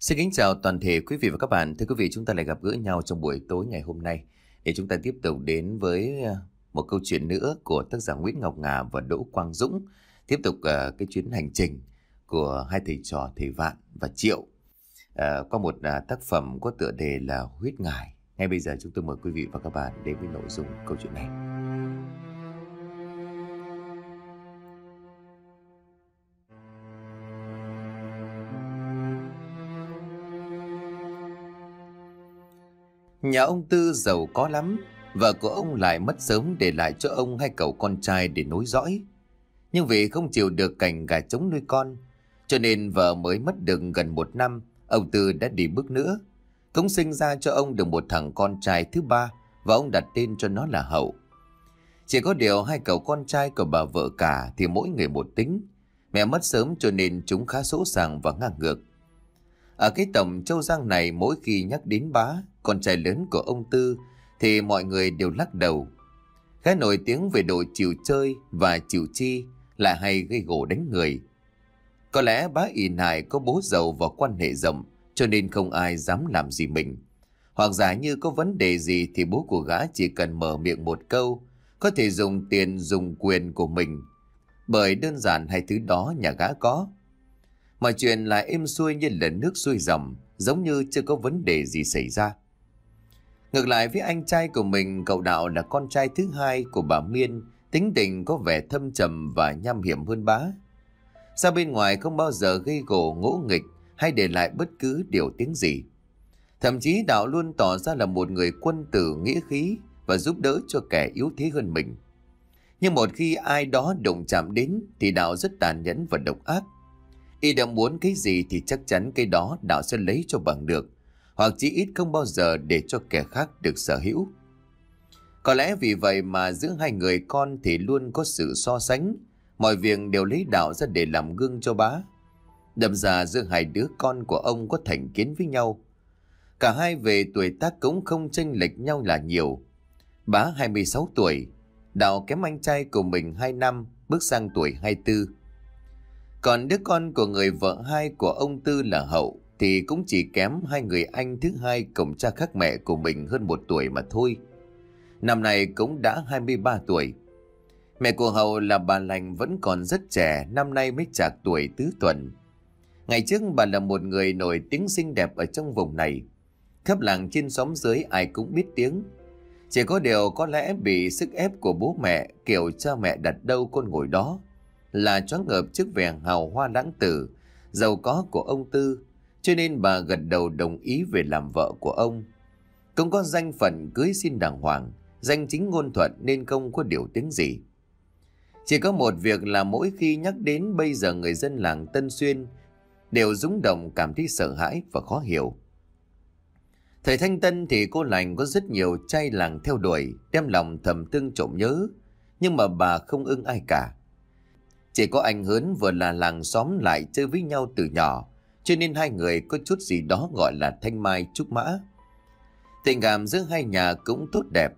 Xin kính chào toàn thể quý vị và các bạn. Thưa quý vị, chúng ta lại gặp gỡ nhau trong buổi tối ngày hôm nay để chúng ta tiếp tục đến với ờ, một câu chuyện nữa của tác giả Nguyễn Ngọc Ngà và Đỗ Quang Dũng. Tiếp tục ờ, cái chuyến hành trình của hai thầy trò Thầy Vạn và Triệu uh, ờ, qua một à, tác phẩm có tựa đề là Huyết Ngải. Ngay bây giờ chúng tôi mời quý vị và các bạn đến với nội dung câu chuyện này. Nhà ông Tư giàu có lắm, vợ của ông lại mất sớm để lại cho ông hai cậu con trai để nối dõi. Nhưng vì không chịu được cảnh gà trống nuôi con, cho nên vợ mới mất được gần một năm, ông Tư đã đi bước nữa. Cũng sinh ra cho ông được một thằng con trai thứ ba và ông đặt tên cho nó là Hậu. Chỉ có điều hai cậu con trai của bà vợ cả thì mỗi người một tính. Mẹ mất sớm cho nên chúng khá sỗ sàng và ngang ngược. Ở cái tổng châu Giang này mỗi khi nhắc đến bá con trai lớn của ông Tư thì mọi người đều lắc đầu. Khá nổi tiếng về độ chịu chơi và chịu chi là hay gây gỗ đánh người. Có lẽ bá ỉ nài có bố giàu và quan hệ rộng cho nên không ai dám làm gì mình. Hoặc giả như có vấn đề gì thì bố của gã chỉ cần mở miệng một câu, có thể dùng tiền dùng quyền của mình. Bởi đơn giản hay thứ đó nhà gã có. Mọi chuyện lại êm xuôi như lần nước xuôi dầm giống như chưa có vấn đề gì xảy ra. Ngược lại với anh trai của mình, cậu Đạo là con trai thứ hai của bà Miên, tính tình có vẻ thâm trầm và nham hiểm hơn bá. Ra bên ngoài không bao giờ gây gổ ngỗ nghịch hay để lại bất cứ điều tiếng gì. Thậm chí Đạo luôn tỏ ra là một người quân tử nghĩa khí và giúp đỡ cho kẻ yếu thế hơn mình. Nhưng một khi ai đó đụng chạm đến thì Đạo rất tàn nhẫn và độc ác. Y đã muốn cái gì thì chắc chắn cái đó Đạo sẽ lấy cho bằng được hoặc chỉ ít không bao giờ để cho kẻ khác được sở hữu. Có lẽ vì vậy mà giữa hai người con thì luôn có sự so sánh, mọi việc đều lấy đạo ra để làm gương cho bá. Đậm ra giữa hai đứa con của ông có thành kiến với nhau. Cả hai về tuổi tác cũng không chênh lệch nhau là nhiều. Bá 26 tuổi, đạo kém anh trai của mình 2 năm, bước sang tuổi 24. Còn đứa con của người vợ hai của ông Tư là Hậu, thì cũng chỉ kém hai người anh thứ hai cùng cha khác mẹ của mình hơn một tuổi mà thôi. Năm nay cũng đã 23 tuổi. Mẹ của Hậu là bà Lành vẫn còn rất trẻ, năm nay mới chạc tuổi tứ tuần. Ngày trước bà là một người nổi tiếng xinh đẹp ở trong vùng này. Khắp làng trên xóm dưới ai cũng biết tiếng. Chỉ có điều có lẽ bị sức ép của bố mẹ kiểu cha mẹ đặt đâu con ngồi đó. Là choáng ngợp trước vẻ hào hoa lãng tử, giàu có của ông Tư cho nên bà gật đầu đồng ý về làm vợ của ông. cũng có danh phận cưới xin đàng hoàng, danh chính ngôn thuận nên không có điều tiếng gì. Chỉ có một việc là mỗi khi nhắc đến bây giờ người dân làng Tân Xuyên đều rúng động cảm thấy sợ hãi và khó hiểu. Thời Thanh Tân thì cô lành có rất nhiều trai làng theo đuổi, đem lòng thầm tương trộm nhớ, nhưng mà bà không ưng ai cả. Chỉ có anh Hớn vừa là làng xóm lại chơi với nhau từ nhỏ, cho nên hai người có chút gì đó gọi là thanh mai trúc mã. Tình cảm giữa hai nhà cũng tốt đẹp,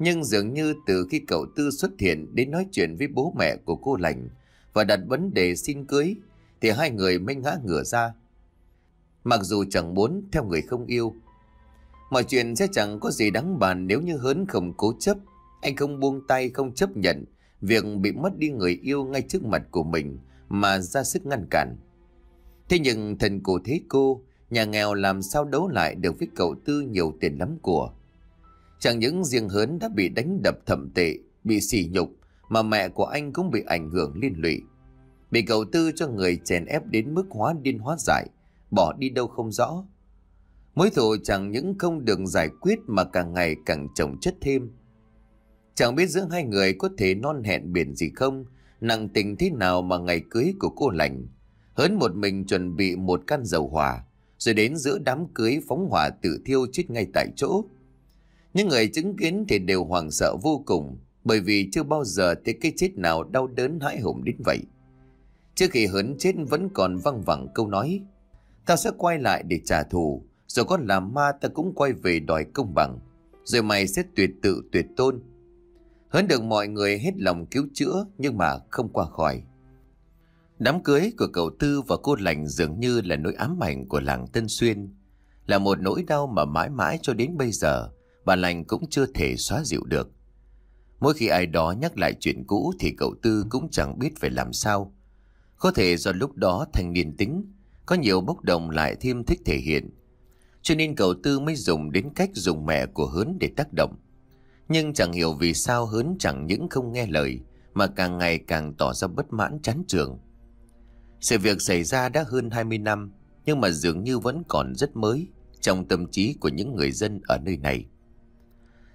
nhưng dường như từ khi cậu Tư xuất hiện đến nói chuyện với bố mẹ của cô lành và đặt vấn đề xin cưới, thì hai người mới ngã ngửa ra. Mặc dù chẳng muốn theo người không yêu, mọi chuyện sẽ chẳng có gì đáng bàn nếu như hớn không cố chấp, anh không buông tay không chấp nhận việc bị mất đi người yêu ngay trước mặt của mình mà ra sức ngăn cản. Thế nhưng thần cổ thế cô, nhà nghèo làm sao đấu lại được với cậu Tư nhiều tiền lắm của. Chẳng những riêng hớn đã bị đánh đập thẩm tệ, bị sỉ nhục, mà mẹ của anh cũng bị ảnh hưởng liên lụy. Bị cậu Tư cho người chèn ép đến mức hóa điên hóa giải, bỏ đi đâu không rõ. Mối thù chẳng những không được giải quyết mà càng ngày càng chồng chất thêm. Chẳng biết giữa hai người có thể non hẹn biển gì không, nặng tình thế nào mà ngày cưới của cô lành Hớn một mình chuẩn bị một căn dầu hỏa, rồi đến giữa đám cưới phóng hỏa tự thiêu chết ngay tại chỗ. Những người chứng kiến thì đều hoảng sợ vô cùng, bởi vì chưa bao giờ thấy cái chết nào đau đớn hãi hùng đến vậy. Trước khi Hớn chết vẫn còn văng vẳng câu nói, tao sẽ quay lại để trả thù, rồi con làm ma ta cũng quay về đòi công bằng, rồi mày sẽ tuyệt tự tuyệt tôn. Hớn được mọi người hết lòng cứu chữa nhưng mà không qua khỏi. Đám cưới của cậu Tư và cô Lành dường như là nỗi ám ảnh của làng Tân Xuyên. Là một nỗi đau mà mãi mãi cho đến bây giờ, bà Lành cũng chưa thể xóa dịu được. Mỗi khi ai đó nhắc lại chuyện cũ thì cậu Tư cũng chẳng biết phải làm sao. Có thể do lúc đó thành niên tính, có nhiều bốc đồng lại thêm thích thể hiện. Cho nên cậu Tư mới dùng đến cách dùng mẹ của Hớn để tác động. Nhưng chẳng hiểu vì sao Hớn chẳng những không nghe lời, mà càng ngày càng tỏ ra bất mãn chán trường. Sự việc xảy ra đã hơn 20 năm, nhưng mà dường như vẫn còn rất mới trong tâm trí của những người dân ở nơi này.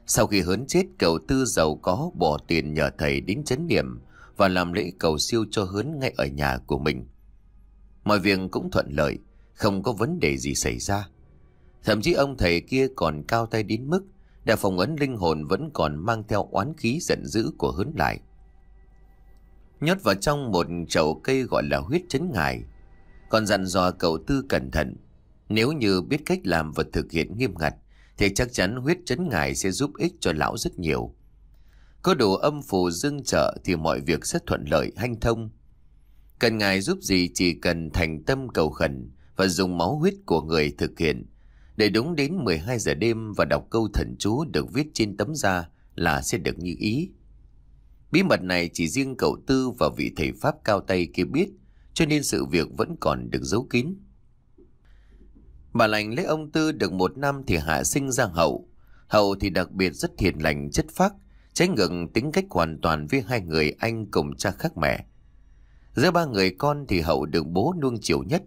Sau khi hớn chết, cậu tư giàu có bỏ tiền nhờ thầy đến chấn niệm và làm lễ cầu siêu cho hớn ngay ở nhà của mình. Mọi việc cũng thuận lợi, không có vấn đề gì xảy ra. Thậm chí ông thầy kia còn cao tay đến mức đã phòng ấn linh hồn vẫn còn mang theo oán khí giận dữ của hớn lại nhốt vào trong một chậu cây gọi là huyết chấn ngài. Còn dặn dò cậu Tư cẩn thận, nếu như biết cách làm và thực hiện nghiêm ngặt, thì chắc chắn huyết chấn ngài sẽ giúp ích cho lão rất nhiều. Có đủ âm phù dương trợ thì mọi việc rất thuận lợi hanh thông. Cần ngài giúp gì chỉ cần thành tâm cầu khẩn và dùng máu huyết của người thực hiện. Để đúng đến 12 giờ đêm và đọc câu thần chú được viết trên tấm da là sẽ được như ý. Bí mật này chỉ riêng cậu Tư và vị thầy Pháp cao tay kia biết, cho nên sự việc vẫn còn được giấu kín. Bà lành lấy ông Tư được một năm thì hạ sinh ra hậu. Hậu thì đặc biệt rất hiền lành chất phác, tránh ngược tính cách hoàn toàn với hai người anh cùng cha khác mẹ. Giữa ba người con thì hậu được bố nuông chiều nhất,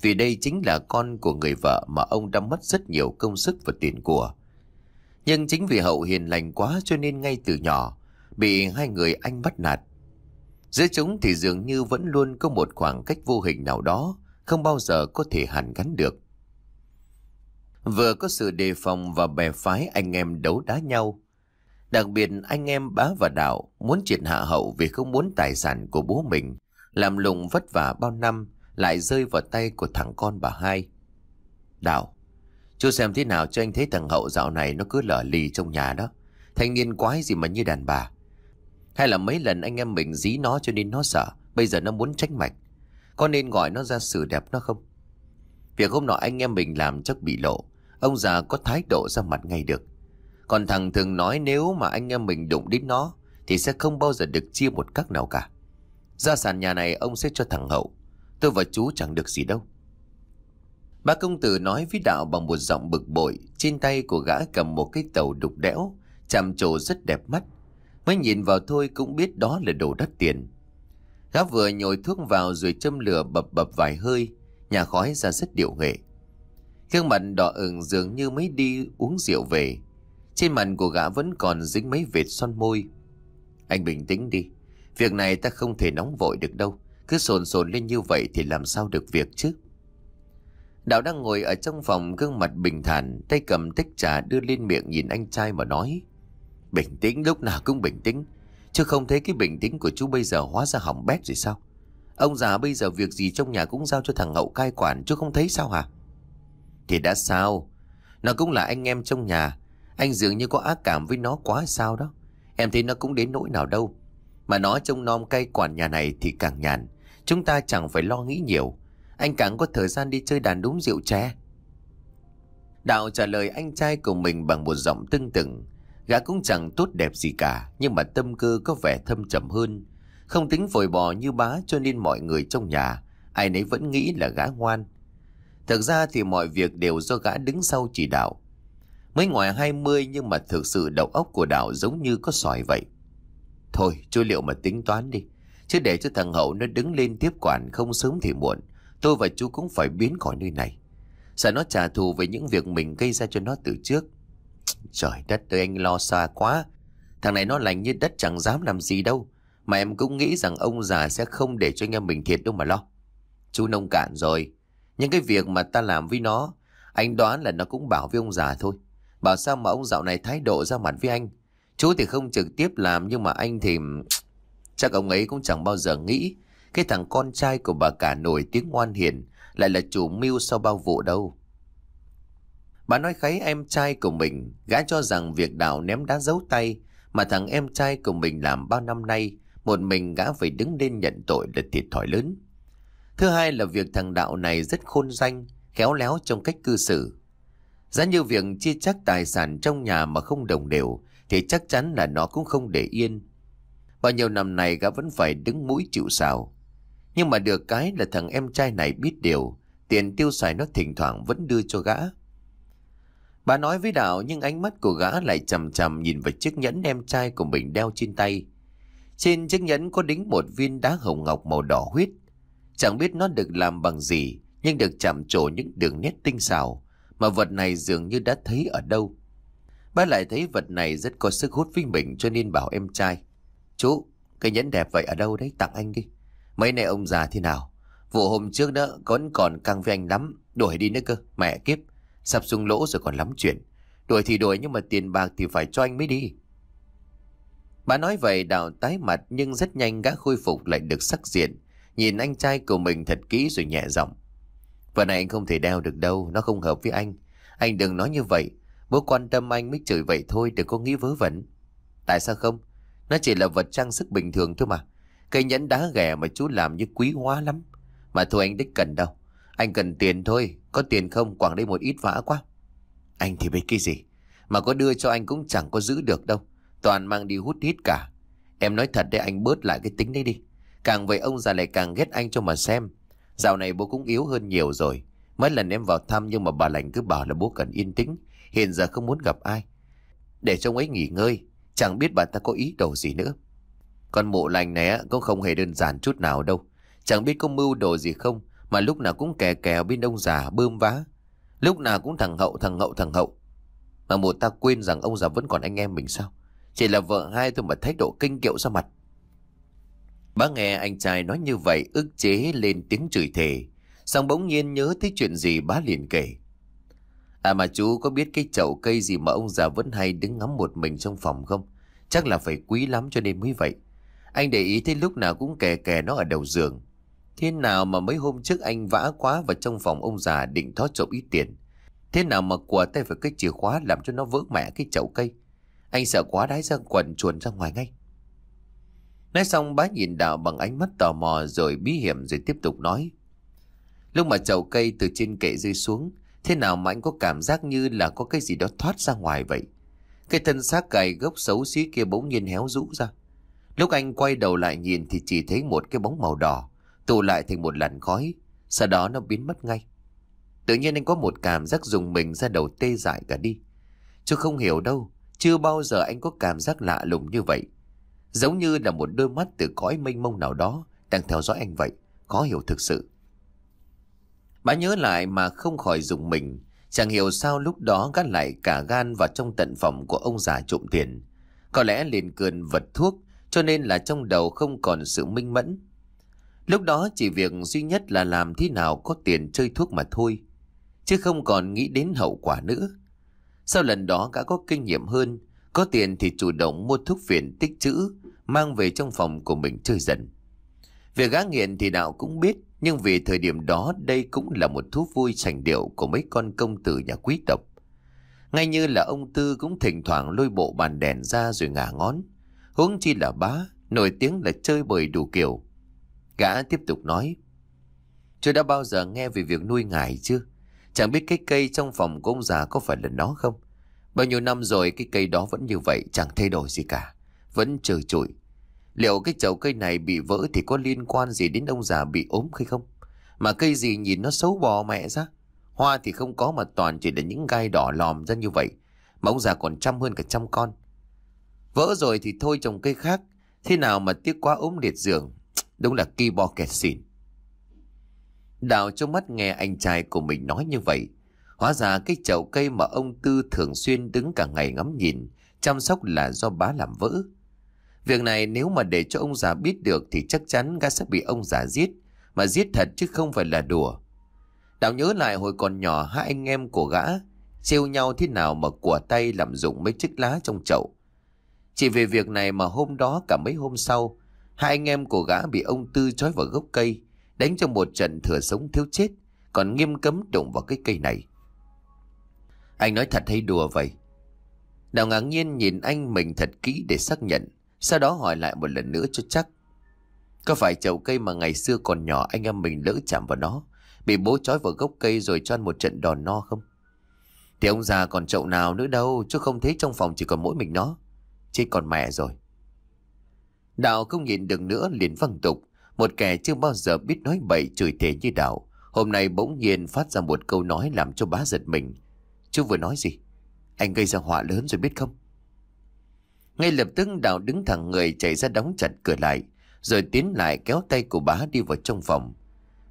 vì đây chính là con của người vợ mà ông đã mất rất nhiều công sức và tiền của. Nhưng chính vì hậu hiền lành quá cho nên ngay từ nhỏ, bị hai người anh bắt nạt. Giữa chúng thì dường như vẫn luôn có một khoảng cách vô hình nào đó, không bao giờ có thể hàn gắn được. Vừa có sự đề phòng và bè phái anh em đấu đá nhau. Đặc biệt anh em bá và đạo muốn triệt hạ hậu vì không muốn tài sản của bố mình, làm lụng vất vả bao năm lại rơi vào tay của thằng con bà hai. Đạo, chú xem thế nào cho anh thấy thằng hậu dạo này nó cứ lở lì trong nhà đó. Thanh niên quái gì mà như đàn bà. Hay là mấy lần anh em mình dí nó cho nên nó sợ Bây giờ nó muốn trách mạch Có nên gọi nó ra xử đẹp nó không Việc hôm nọ anh em mình làm chắc bị lộ Ông già có thái độ ra mặt ngay được Còn thằng thường nói nếu mà anh em mình đụng đến nó Thì sẽ không bao giờ được chia một cắc nào cả Ra sàn nhà này ông sẽ cho thằng hậu Tôi và chú chẳng được gì đâu Ba công tử nói với đạo bằng một giọng bực bội Trên tay của gã cầm một cái tàu đục đẽo Chạm trổ rất đẹp mắt Mới nhìn vào thôi cũng biết đó là đồ đắt tiền. Gã vừa nhồi thuốc vào rồi châm lửa bập bập vài hơi, nhà khói ra rất điệu nghệ. Gương mặt đỏ ửng dường như mới đi uống rượu về. Trên mặt của gã vẫn còn dính mấy vệt son môi. Anh bình tĩnh đi, việc này ta không thể nóng vội được đâu. Cứ sồn sồn lên như vậy thì làm sao được việc chứ? Đạo đang ngồi ở trong phòng gương mặt bình thản, tay cầm tách trà đưa lên miệng nhìn anh trai mà nói. Bình tĩnh lúc nào cũng bình tĩnh Chứ không thấy cái bình tĩnh của chú bây giờ hóa ra hỏng bét rồi sao Ông già bây giờ việc gì trong nhà cũng giao cho thằng Hậu cai quản Chú không thấy sao hả Thì đã sao Nó cũng là anh em trong nhà Anh dường như có ác cảm với nó quá sao đó Em thấy nó cũng đến nỗi nào đâu Mà nó trông nom cai quản nhà này thì càng nhàn Chúng ta chẳng phải lo nghĩ nhiều Anh càng có thời gian đi chơi đàn đúng rượu tre Đạo trả lời anh trai của mình bằng một giọng tưng tửng Gã cũng chẳng tốt đẹp gì cả, nhưng mà tâm cơ có vẻ thâm trầm hơn. Không tính vội bò như bá cho nên mọi người trong nhà, ai nấy vẫn nghĩ là gã ngoan. Thực ra thì mọi việc đều do gã đứng sau chỉ đạo. Mới ngoài 20 nhưng mà thực sự đầu óc của đạo giống như có sỏi vậy. Thôi, chú liệu mà tính toán đi. Chứ để cho thằng Hậu nó đứng lên tiếp quản không sớm thì muộn. Tôi và chú cũng phải biến khỏi nơi này. Sợ nó trả thù với những việc mình gây ra cho nó từ trước. Trời đất ơi anh lo xa quá Thằng này nó lành như đất chẳng dám làm gì đâu Mà em cũng nghĩ rằng ông già sẽ không để cho anh em mình thiệt đâu mà lo Chú nông cạn rồi Những cái việc mà ta làm với nó Anh đoán là nó cũng bảo với ông già thôi Bảo sao mà ông dạo này thái độ ra mặt với anh Chú thì không trực tiếp làm Nhưng mà anh thì Chắc ông ấy cũng chẳng bao giờ nghĩ Cái thằng con trai của bà cả nổi tiếng ngoan hiền Lại là chủ mưu sau bao vụ đâu Bà nói kháy em trai của mình, gã cho rằng việc đào ném đá giấu tay mà thằng em trai của mình làm bao năm nay, một mình gã phải đứng lên nhận tội là thiệt thòi lớn. Thứ hai là việc thằng đạo này rất khôn danh, khéo léo trong cách cư xử. Giá như việc chia chắc tài sản trong nhà mà không đồng đều thì chắc chắn là nó cũng không để yên. Bao nhiêu năm này gã vẫn phải đứng mũi chịu sào. Nhưng mà được cái là thằng em trai này biết điều, tiền tiêu xài nó thỉnh thoảng vẫn đưa cho gã. Bà nói với Đạo nhưng ánh mắt của gã lại chầm chầm nhìn vào chiếc nhẫn em trai của mình đeo trên tay. Trên chiếc nhẫn có đính một viên đá hồng ngọc màu đỏ huyết. Chẳng biết nó được làm bằng gì, nhưng được chạm trổ những đường nét tinh xảo, mà vật này dường như đã thấy ở đâu. bà lại thấy vật này rất có sức hút với mình cho nên bảo em trai. Chú, cái nhẫn đẹp vậy ở đâu đấy, tặng anh đi. Mấy này ông già thế nào? Vụ hôm trước đó còn còn căng với anh lắm, đuổi đi nữa cơ, mẹ kiếp. Sắp xuống lỗ rồi còn lắm chuyện Đuổi thì đuổi nhưng mà tiền bạc thì phải cho anh mới đi Bà nói vậy đào tái mặt nhưng rất nhanh gã khôi phục lại được sắc diện Nhìn anh trai của mình thật kỹ rồi nhẹ giọng Vợ này anh không thể đeo được đâu Nó không hợp với anh Anh đừng nói như vậy Bố quan tâm anh mới chửi vậy thôi Đừng có nghĩ vớ vẩn Tại sao không Nó chỉ là vật trang sức bình thường thôi mà Cây nhẫn đá ghẻ mà chú làm như quý hóa lắm Mà thôi anh đích cần đâu Anh cần tiền thôi có tiền không quảng đây một ít vã quá Anh thì biết cái gì Mà có đưa cho anh cũng chẳng có giữ được đâu Toàn mang đi hút hít cả Em nói thật để anh bớt lại cái tính đấy đi Càng vậy ông già lại càng ghét anh cho mà xem Dạo này bố cũng yếu hơn nhiều rồi Mấy lần em vào thăm nhưng mà bà lành cứ bảo là bố cần yên tĩnh Hiện giờ không muốn gặp ai Để cho ấy nghỉ ngơi Chẳng biết bà ta có ý đồ gì nữa Con mụ lành này cũng không hề đơn giản chút nào đâu Chẳng biết có mưu đồ gì không mà lúc nào cũng kè kè bên ông già bơm vá Lúc nào cũng thằng hậu thằng hậu thằng hậu Mà một ta quên rằng ông già vẫn còn anh em mình sao Chỉ là vợ hai thôi mà thái độ kinh kiệu ra mặt Bá nghe anh trai nói như vậy ức chế lên tiếng chửi thề Xong bỗng nhiên nhớ thấy chuyện gì bá liền kể À mà chú có biết cái chậu cây gì mà ông già vẫn hay đứng ngắm một mình trong phòng không? Chắc là phải quý lắm cho nên mới vậy. Anh để ý thấy lúc nào cũng kè kè nó ở đầu giường. Thế nào mà mấy hôm trước anh vã quá vào trong phòng ông già định thó trộm ít tiền. Thế nào mà quả tay phải cái chìa khóa làm cho nó vỡ mẹ cái chậu cây. Anh sợ quá đái ra quần chuồn ra ngoài ngay. Nói xong bá nhìn đạo bằng ánh mắt tò mò rồi bí hiểm rồi tiếp tục nói. Lúc mà chậu cây từ trên kệ rơi xuống, thế nào mà anh có cảm giác như là có cái gì đó thoát ra ngoài vậy? Cái thân xác cài gốc xấu xí kia bỗng nhiên héo rũ ra. Lúc anh quay đầu lại nhìn thì chỉ thấy một cái bóng màu đỏ tụ lại thành một làn khói, sau đó nó biến mất ngay. Tự nhiên anh có một cảm giác dùng mình ra đầu tê dại cả đi. Chứ không hiểu đâu, chưa bao giờ anh có cảm giác lạ lùng như vậy. Giống như là một đôi mắt từ cõi mênh mông nào đó đang theo dõi anh vậy, khó hiểu thực sự. Bà nhớ lại mà không khỏi dùng mình, chẳng hiểu sao lúc đó gắt lại cả gan vào trong tận phòng của ông già trộm tiền. Có lẽ liền cườn vật thuốc, cho nên là trong đầu không còn sự minh mẫn. Lúc đó chỉ việc duy nhất là làm thế nào có tiền chơi thuốc mà thôi, chứ không còn nghĩ đến hậu quả nữa. Sau lần đó gã có kinh nghiệm hơn, có tiền thì chủ động mua thuốc phiện tích trữ, mang về trong phòng của mình chơi dần. Về gã nghiện thì đạo cũng biết, nhưng vì thời điểm đó đây cũng là một thú vui sành điệu của mấy con công tử nhà quý tộc. Ngay như là ông Tư cũng thỉnh thoảng lôi bộ bàn đèn ra rồi ngả ngón. Huống chi là bá, nổi tiếng là chơi bời đủ kiểu. Gã tiếp tục nói. Tôi đã bao giờ nghe về việc nuôi ngải chưa? Chẳng biết cái cây trong phòng của ông già có phải là nó không? Bao nhiêu năm rồi cái cây đó vẫn như vậy, chẳng thay đổi gì cả. Vẫn trừ trụi. Liệu cái chậu cây này bị vỡ thì có liên quan gì đến ông già bị ốm hay không? Mà cây gì nhìn nó xấu bò mẹ ra. Hoa thì không có mà toàn chỉ là những gai đỏ lòm ra như vậy. Mà ông già còn trăm hơn cả trăm con. Vỡ rồi thì thôi trồng cây khác. Thế nào mà tiếc quá ốm liệt giường Đúng là kỳ bò kẹt xỉn. Đào trong mắt nghe anh trai của mình nói như vậy. Hóa ra cái chậu cây mà ông Tư thường xuyên đứng cả ngày ngắm nhìn, chăm sóc là do bá làm vỡ. Việc này nếu mà để cho ông già biết được thì chắc chắn gã sẽ bị ông già giết, mà giết thật chứ không phải là đùa. Đào nhớ lại hồi còn nhỏ hai anh em của gã, trêu nhau thế nào mà của tay làm dụng mấy chiếc lá trong chậu. Chỉ về việc này mà hôm đó cả mấy hôm sau, Hai anh em của gã bị ông Tư trói vào gốc cây, đánh cho một trận thừa sống thiếu chết, còn nghiêm cấm đụng vào cái cây này. Anh nói thật hay đùa vậy? Đào ngạc nhiên nhìn anh mình thật kỹ để xác nhận, sau đó hỏi lại một lần nữa cho chắc. Có phải chậu cây mà ngày xưa còn nhỏ anh em mình lỡ chạm vào nó, bị bố trói vào gốc cây rồi cho ăn một trận đòn no không? Thì ông già còn chậu nào nữa đâu, chứ không thấy trong phòng chỉ còn mỗi mình nó. Chết còn mẹ rồi. Đạo không nhìn được nữa liền văng tục. Một kẻ chưa bao giờ biết nói bậy chửi thề như đạo. Hôm nay bỗng nhiên phát ra một câu nói làm cho bá giật mình. Chú vừa nói gì? Anh gây ra họa lớn rồi biết không? Ngay lập tức đạo đứng thẳng người chạy ra đóng chặt cửa lại. Rồi tiến lại kéo tay của bá đi vào trong phòng.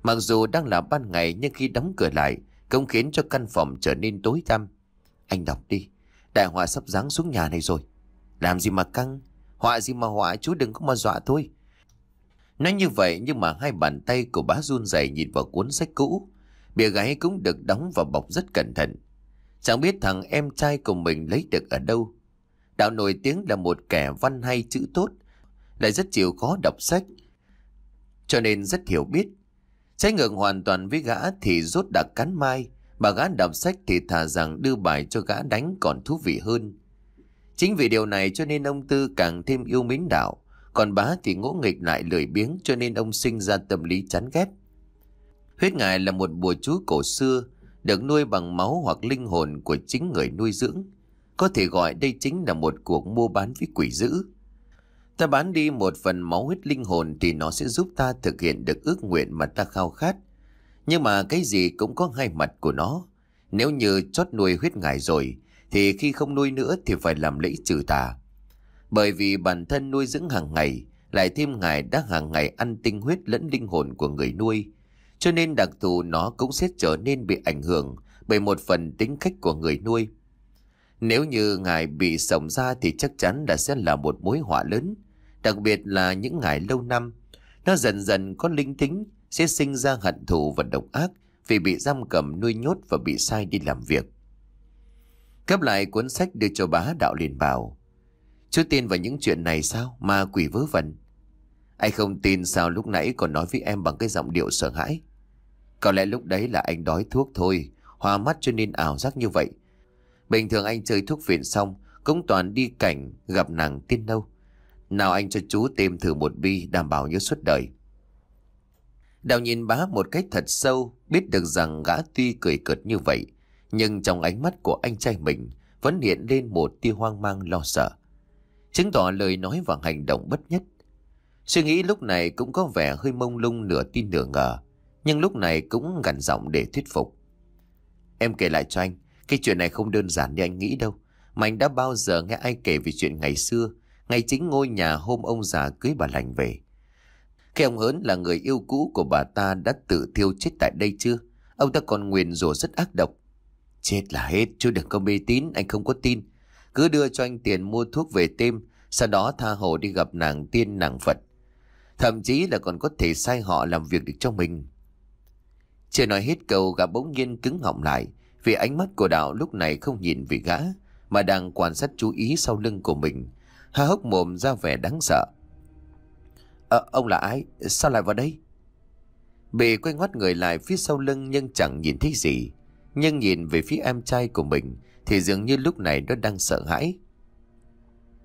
Mặc dù đang là ban ngày nhưng khi đóng cửa lại cũng khiến cho căn phòng trở nên tối tăm. Anh đọc đi, đại họa sắp giáng xuống nhà này rồi. Làm gì mà căng, Họa gì mà họa chú đừng có mà dọa thôi. Nói như vậy nhưng mà hai bàn tay của bá run rẩy nhìn vào cuốn sách cũ. Bìa gáy cũng được đóng và bọc rất cẩn thận. Chẳng biết thằng em trai của mình lấy được ở đâu. Đạo nổi tiếng là một kẻ văn hay chữ tốt, lại rất chịu khó đọc sách, cho nên rất hiểu biết. Trái ngược hoàn toàn với gã thì rốt đặc cắn mai, bà gã đọc sách thì thà rằng đưa bài cho gã đánh còn thú vị hơn. Chính vì điều này cho nên ông Tư càng thêm yêu mến đạo, còn bá thì ngỗ nghịch lại lười biếng cho nên ông sinh ra tâm lý chán ghét. Huyết ngài là một bùa chú cổ xưa, được nuôi bằng máu hoặc linh hồn của chính người nuôi dưỡng. Có thể gọi đây chính là một cuộc mua bán với quỷ dữ. Ta bán đi một phần máu huyết linh hồn thì nó sẽ giúp ta thực hiện được ước nguyện mà ta khao khát. Nhưng mà cái gì cũng có hai mặt của nó. Nếu như chót nuôi huyết ngài rồi thì khi không nuôi nữa thì phải làm lễ trừ tà. Bởi vì bản thân nuôi dưỡng hàng ngày, lại thêm ngài đã hàng ngày ăn tinh huyết lẫn linh hồn của người nuôi, cho nên đặc thù nó cũng sẽ trở nên bị ảnh hưởng bởi một phần tính cách của người nuôi. Nếu như ngài bị sổng ra thì chắc chắn là sẽ là một mối họa lớn, đặc biệt là những ngài lâu năm. Nó dần dần có linh tính, sẽ sinh ra hận thù và độc ác vì bị giam cầm nuôi nhốt và bị sai đi làm việc cấp lại cuốn sách đưa cho bá đạo liền bảo. Chú tin vào những chuyện này sao? Ma quỷ vớ vẩn. Anh không tin sao lúc nãy còn nói với em bằng cái giọng điệu sợ hãi. Có lẽ lúc đấy là anh đói thuốc thôi, hoa mắt cho nên ảo giác như vậy. Bình thường anh chơi thuốc phiện xong, cũng toàn đi cảnh gặp nàng tiên nâu. Nào anh cho chú tìm thử một bi đảm bảo như suốt đời. Đào nhìn bá một cách thật sâu, biết được rằng gã tuy cười cợt như vậy, nhưng trong ánh mắt của anh trai mình vẫn hiện lên một tia hoang mang lo sợ, chứng tỏ lời nói và hành động bất nhất. Suy nghĩ lúc này cũng có vẻ hơi mông lung nửa tin nửa ngờ, nhưng lúc này cũng gằn giọng để thuyết phục. Em kể lại cho anh, cái chuyện này không đơn giản như anh nghĩ đâu, mà anh đã bao giờ nghe ai kể về chuyện ngày xưa, ngày chính ngôi nhà hôm ông già cưới bà lành về. Khi ông Hớn là người yêu cũ của bà ta đã tự thiêu chết tại đây chưa? Ông ta còn nguyền rủa rất ác độc. Chết là hết, chú đừng có mê tín, anh không có tin. Cứ đưa cho anh tiền mua thuốc về tiêm, sau đó tha hồ đi gặp nàng tiên nàng Phật. Thậm chí là còn có thể sai họ làm việc được cho mình. Chưa nói hết câu gã bỗng nhiên cứng họng lại, vì ánh mắt của đạo lúc này không nhìn về gã, mà đang quan sát chú ý sau lưng của mình. Há hốc mồm ra vẻ đáng sợ. Ờ, ông là ai? Sao lại vào đây? Bề quay ngoắt người lại phía sau lưng nhưng chẳng nhìn thấy gì nhưng nhìn về phía em trai của mình thì dường như lúc này nó đang sợ hãi.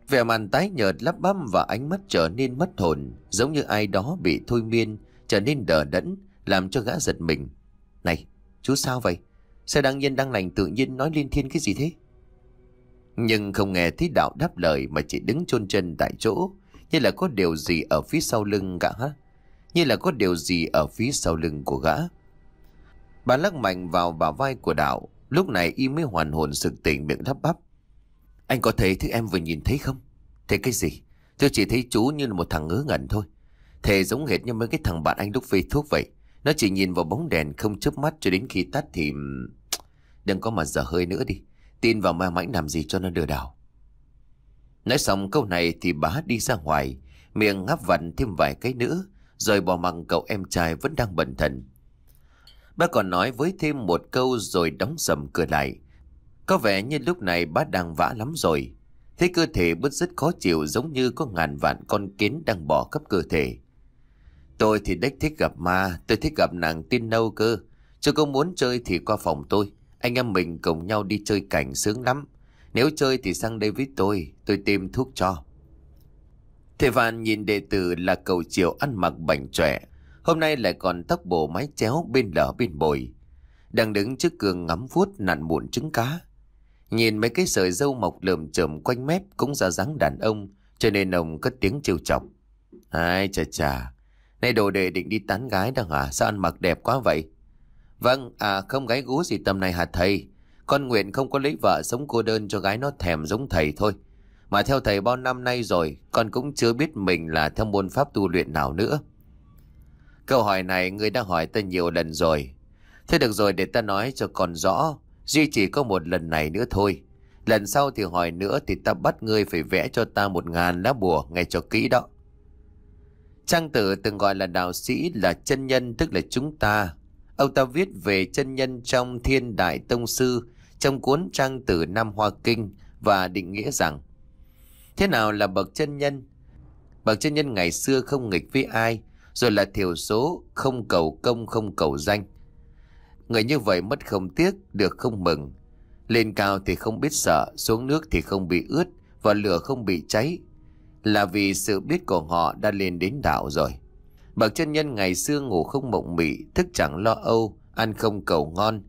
Vẻ mặt tái nhợt lắp bắp và ánh mắt trở nên mất hồn, giống như ai đó bị thôi miên, trở nên đờ đẫn, làm cho gã giật mình. Này, chú sao vậy? Sao đăng nhiên đang lành tự nhiên nói liên thiên cái gì thế? Nhưng không nghe thấy đạo đáp lời mà chỉ đứng chôn chân tại chỗ, như là có điều gì ở phía sau lưng gã, như là có điều gì ở phía sau lưng của gã. Bà lắc mạnh vào bả vai của đạo Lúc này y mới hoàn hồn sực tỉnh miệng lắp bắp Anh có thấy thứ em vừa nhìn thấy không? Thấy cái gì? Tôi chỉ thấy chú như là một thằng ngớ ngẩn thôi Thề giống hệt như mấy cái thằng bạn anh lúc phê thuốc vậy Nó chỉ nhìn vào bóng đèn không chớp mắt cho đến khi tắt thì... Đừng có mà dở hơi nữa đi Tin vào ma mãnh làm gì cho nó đưa đảo Nói xong câu này thì bà đi ra ngoài Miệng ngáp vặn thêm vài cái nữa Rồi bỏ mặc cậu em trai vẫn đang bẩn thần Bác còn nói với thêm một câu rồi đóng sầm cửa lại. Có vẻ như lúc này bác đang vã lắm rồi. Thế cơ thể bứt rất khó chịu giống như có ngàn vạn con kiến đang bỏ khắp cơ thể. Tôi thì đếch thích gặp ma, tôi thích gặp nàng tin nâu cơ. Chứ có muốn chơi thì qua phòng tôi. Anh em mình cùng nhau đi chơi cảnh sướng lắm. Nếu chơi thì sang đây với tôi, tôi tìm thuốc cho. Thầy Vạn nhìn đệ tử là cầu chiều ăn mặc bảnh trẻ, Hôm nay lại còn tóc bộ mái chéo bên lở bên bồi. Đang đứng trước cường ngắm vuốt nặn mụn trứng cá. Nhìn mấy cái sợi dâu mọc lượm chởm quanh mép cũng ra dáng đàn ông, cho nên ông cất tiếng trêu chọc. Ai chà chà, nay đồ đệ định đi tán gái đâu hả? À? Sao ăn mặc đẹp quá vậy? Vâng, à không gái gú gì tầm này hả thầy? Con nguyện không có lấy vợ sống cô đơn cho gái nó thèm giống thầy thôi. Mà theo thầy bao năm nay rồi, con cũng chưa biết mình là theo môn pháp tu luyện nào nữa. Câu hỏi này ngươi đã hỏi ta nhiều lần rồi. Thế được rồi để ta nói cho còn rõ. Duy chỉ có một lần này nữa thôi. Lần sau thì hỏi nữa thì ta bắt ngươi phải vẽ cho ta một ngàn lá bùa ngay cho kỹ đó. Trang tử từng gọi là đạo sĩ là chân nhân tức là chúng ta. Ông ta viết về chân nhân trong Thiên Đại Tông Sư trong cuốn Trang tử Nam Hoa Kinh và định nghĩa rằng Thế nào là bậc chân nhân? Bậc chân nhân ngày xưa không nghịch với ai rồi là thiểu số, không cầu công không cầu danh. Người như vậy mất không tiếc, được không mừng. Lên cao thì không biết sợ, xuống nước thì không bị ướt và lửa không bị cháy. Là vì sự biết của họ đã lên đến đạo rồi. Bậc chân nhân ngày xưa ngủ không mộng mị, thức chẳng lo âu, ăn không cầu ngon.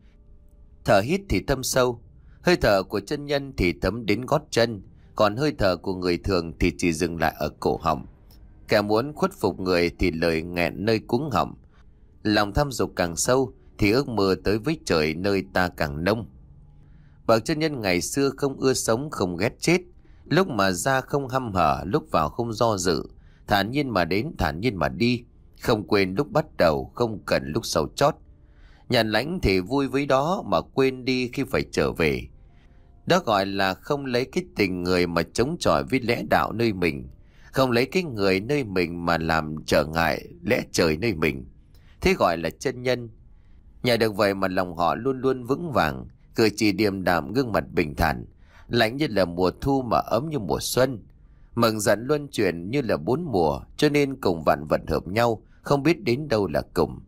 Thở hít thì thâm sâu, hơi thở của chân nhân thì thấm đến gót chân, còn hơi thở của người thường thì chỉ dừng lại ở cổ họng. Kẻ muốn khuất phục người thì lời nghẹn nơi cuống họng. Lòng tham dục càng sâu thì ước mơ tới với trời nơi ta càng nông. Bậc chân nhân ngày xưa không ưa sống không ghét chết. Lúc mà ra không hăm hở, lúc vào không do dự. Thản nhiên mà đến, thản nhiên mà đi. Không quên lúc bắt đầu, không cần lúc sau chót. Nhàn lãnh thì vui với đó mà quên đi khi phải trở về. Đó gọi là không lấy cái tình người mà chống chọi với lẽ đạo nơi mình không lấy cái người nơi mình mà làm trở ngại lẽ trời nơi mình. Thế gọi là chân nhân. Nhà được vậy mà lòng họ luôn luôn vững vàng, cười chỉ điềm đạm gương mặt bình thản, lạnh như là mùa thu mà ấm như mùa xuân. Mừng dẫn luân chuyển như là bốn mùa, cho nên cùng vạn vật hợp nhau, không biết đến đâu là cùng.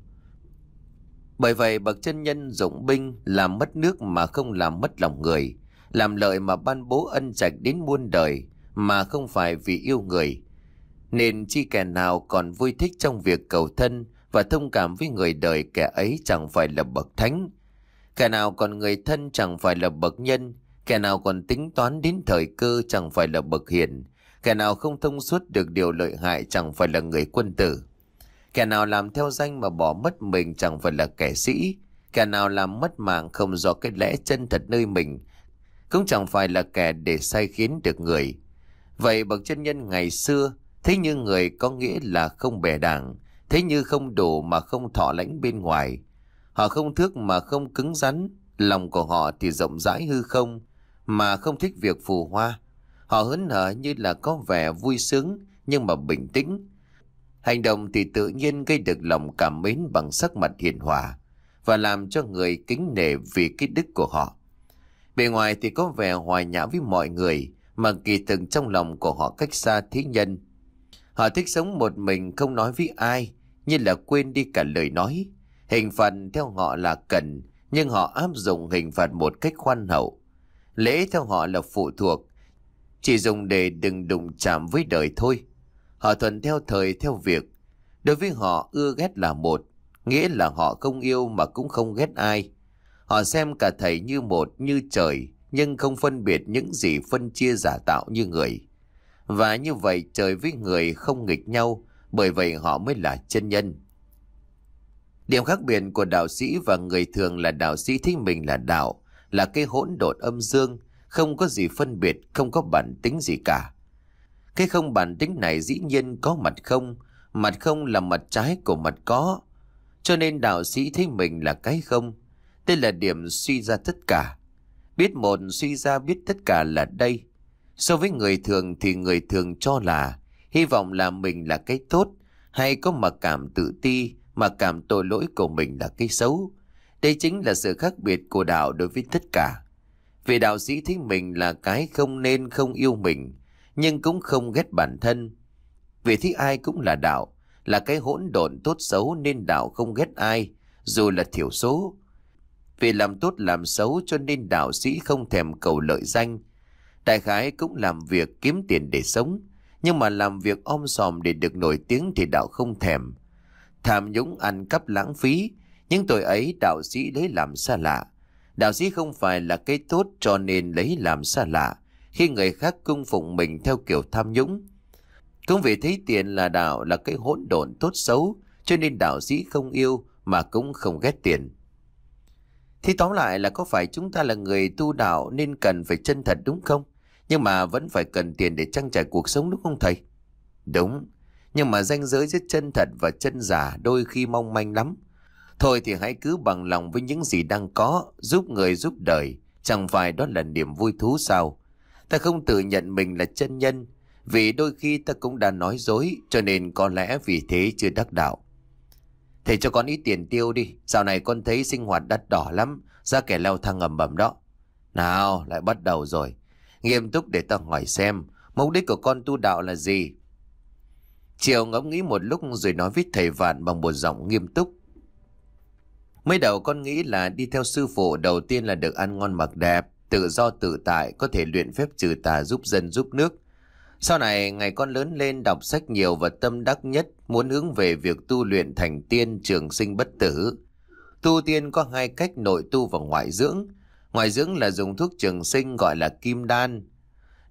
Bởi vậy bậc chân nhân dụng binh làm mất nước mà không làm mất lòng người, làm lợi mà ban bố ân trạch đến muôn đời, mà không phải vì yêu người. Nên chi kẻ nào còn vui thích trong việc cầu thân và thông cảm với người đời kẻ ấy chẳng phải là bậc thánh. Kẻ nào còn người thân chẳng phải là bậc nhân, kẻ nào còn tính toán đến thời cơ chẳng phải là bậc hiền, kẻ nào không thông suốt được điều lợi hại chẳng phải là người quân tử. Kẻ nào làm theo danh mà bỏ mất mình chẳng phải là kẻ sĩ, kẻ nào làm mất mạng không do cái lẽ chân thật nơi mình, cũng chẳng phải là kẻ để sai khiến được người. Vậy bậc chân nhân ngày xưa, thế như người có nghĩa là không bè đảng, thế như không đổ mà không thọ lãnh bên ngoài. Họ không thước mà không cứng rắn, lòng của họ thì rộng rãi hư không, mà không thích việc phù hoa. Họ hấn hở như là có vẻ vui sướng, nhưng mà bình tĩnh. Hành động thì tự nhiên gây được lòng cảm mến bằng sắc mặt hiền hòa và làm cho người kính nể vì cái đức của họ. Bề ngoài thì có vẻ hòa nhã với mọi người, mà kỳ thực trong lòng của họ cách xa thế nhân. Họ thích sống một mình không nói với ai, như là quên đi cả lời nói. Hình phạt theo họ là cần, nhưng họ áp dụng hình phạt một cách khoan hậu. Lễ theo họ là phụ thuộc, chỉ dùng để đừng đụng chạm với đời thôi. Họ thuận theo thời theo việc. Đối với họ ưa ghét là một, nghĩa là họ không yêu mà cũng không ghét ai. Họ xem cả thầy như một, như trời, nhưng không phân biệt những gì phân chia giả tạo như người. Và như vậy trời với người không nghịch nhau, bởi vậy họ mới là chân nhân. Điểm khác biệt của đạo sĩ và người thường là đạo sĩ thích mình là đạo, là cái hỗn độn âm dương, không có gì phân biệt, không có bản tính gì cả. Cái không bản tính này dĩ nhiên có mặt không, mặt không là mặt trái của mặt có. Cho nên đạo sĩ thấy mình là cái không, đây là điểm suy ra tất cả. Biết một suy ra biết tất cả là đây. So với người thường thì người thường cho là hy vọng là mình là cái tốt hay có mặc cảm tự ti, mặc cảm tội lỗi của mình là cái xấu. Đây chính là sự khác biệt của đạo đối với tất cả. Vì đạo sĩ thấy mình là cái không nên không yêu mình, nhưng cũng không ghét bản thân. Vì thấy ai cũng là đạo, là cái hỗn độn tốt xấu nên đạo không ghét ai, dù là thiểu số. Vì làm tốt làm xấu cho nên đạo sĩ không thèm cầu lợi danh. Đại khái cũng làm việc kiếm tiền để sống. Nhưng mà làm việc om sòm để được nổi tiếng thì đạo không thèm. Tham nhũng ăn cắp lãng phí. Những tội ấy đạo sĩ lấy làm xa lạ. Đạo sĩ không phải là cái tốt cho nên lấy làm xa lạ. Khi người khác cung phụng mình theo kiểu tham nhũng. Cũng vì thấy tiền là đạo là cái hỗn độn tốt xấu. Cho nên đạo sĩ không yêu mà cũng không ghét tiền. Thì tóm lại là có phải chúng ta là người tu đạo nên cần phải chân thật đúng không? Nhưng mà vẫn phải cần tiền để trang trải cuộc sống đúng không thầy? Đúng, nhưng mà ranh giới giữa chân thật và chân giả đôi khi mong manh lắm. Thôi thì hãy cứ bằng lòng với những gì đang có, giúp người giúp đời, chẳng phải đó là niềm vui thú sao. Ta không tự nhận mình là chân nhân, vì đôi khi ta cũng đã nói dối, cho nên có lẽ vì thế chưa đắc đạo. Thầy cho con ít tiền tiêu đi Dạo này con thấy sinh hoạt đắt đỏ lắm Ra kẻ leo thang ngầm bầm đó Nào lại bắt đầu rồi Nghiêm túc để tao hỏi xem Mục đích của con tu đạo là gì chiều ngẫm nghĩ một lúc rồi nói với thầy Vạn bằng một giọng nghiêm túc. Mới đầu con nghĩ là đi theo sư phụ đầu tiên là được ăn ngon mặc đẹp, tự do tự tại, có thể luyện phép trừ tà giúp dân giúp nước. Sau này, ngày con lớn lên đọc sách nhiều và tâm đắc nhất muốn hướng về việc tu luyện thành tiên trường sinh bất tử. Tu tiên có hai cách nội tu và ngoại dưỡng. Ngoại dưỡng là dùng thuốc trường sinh gọi là kim đan.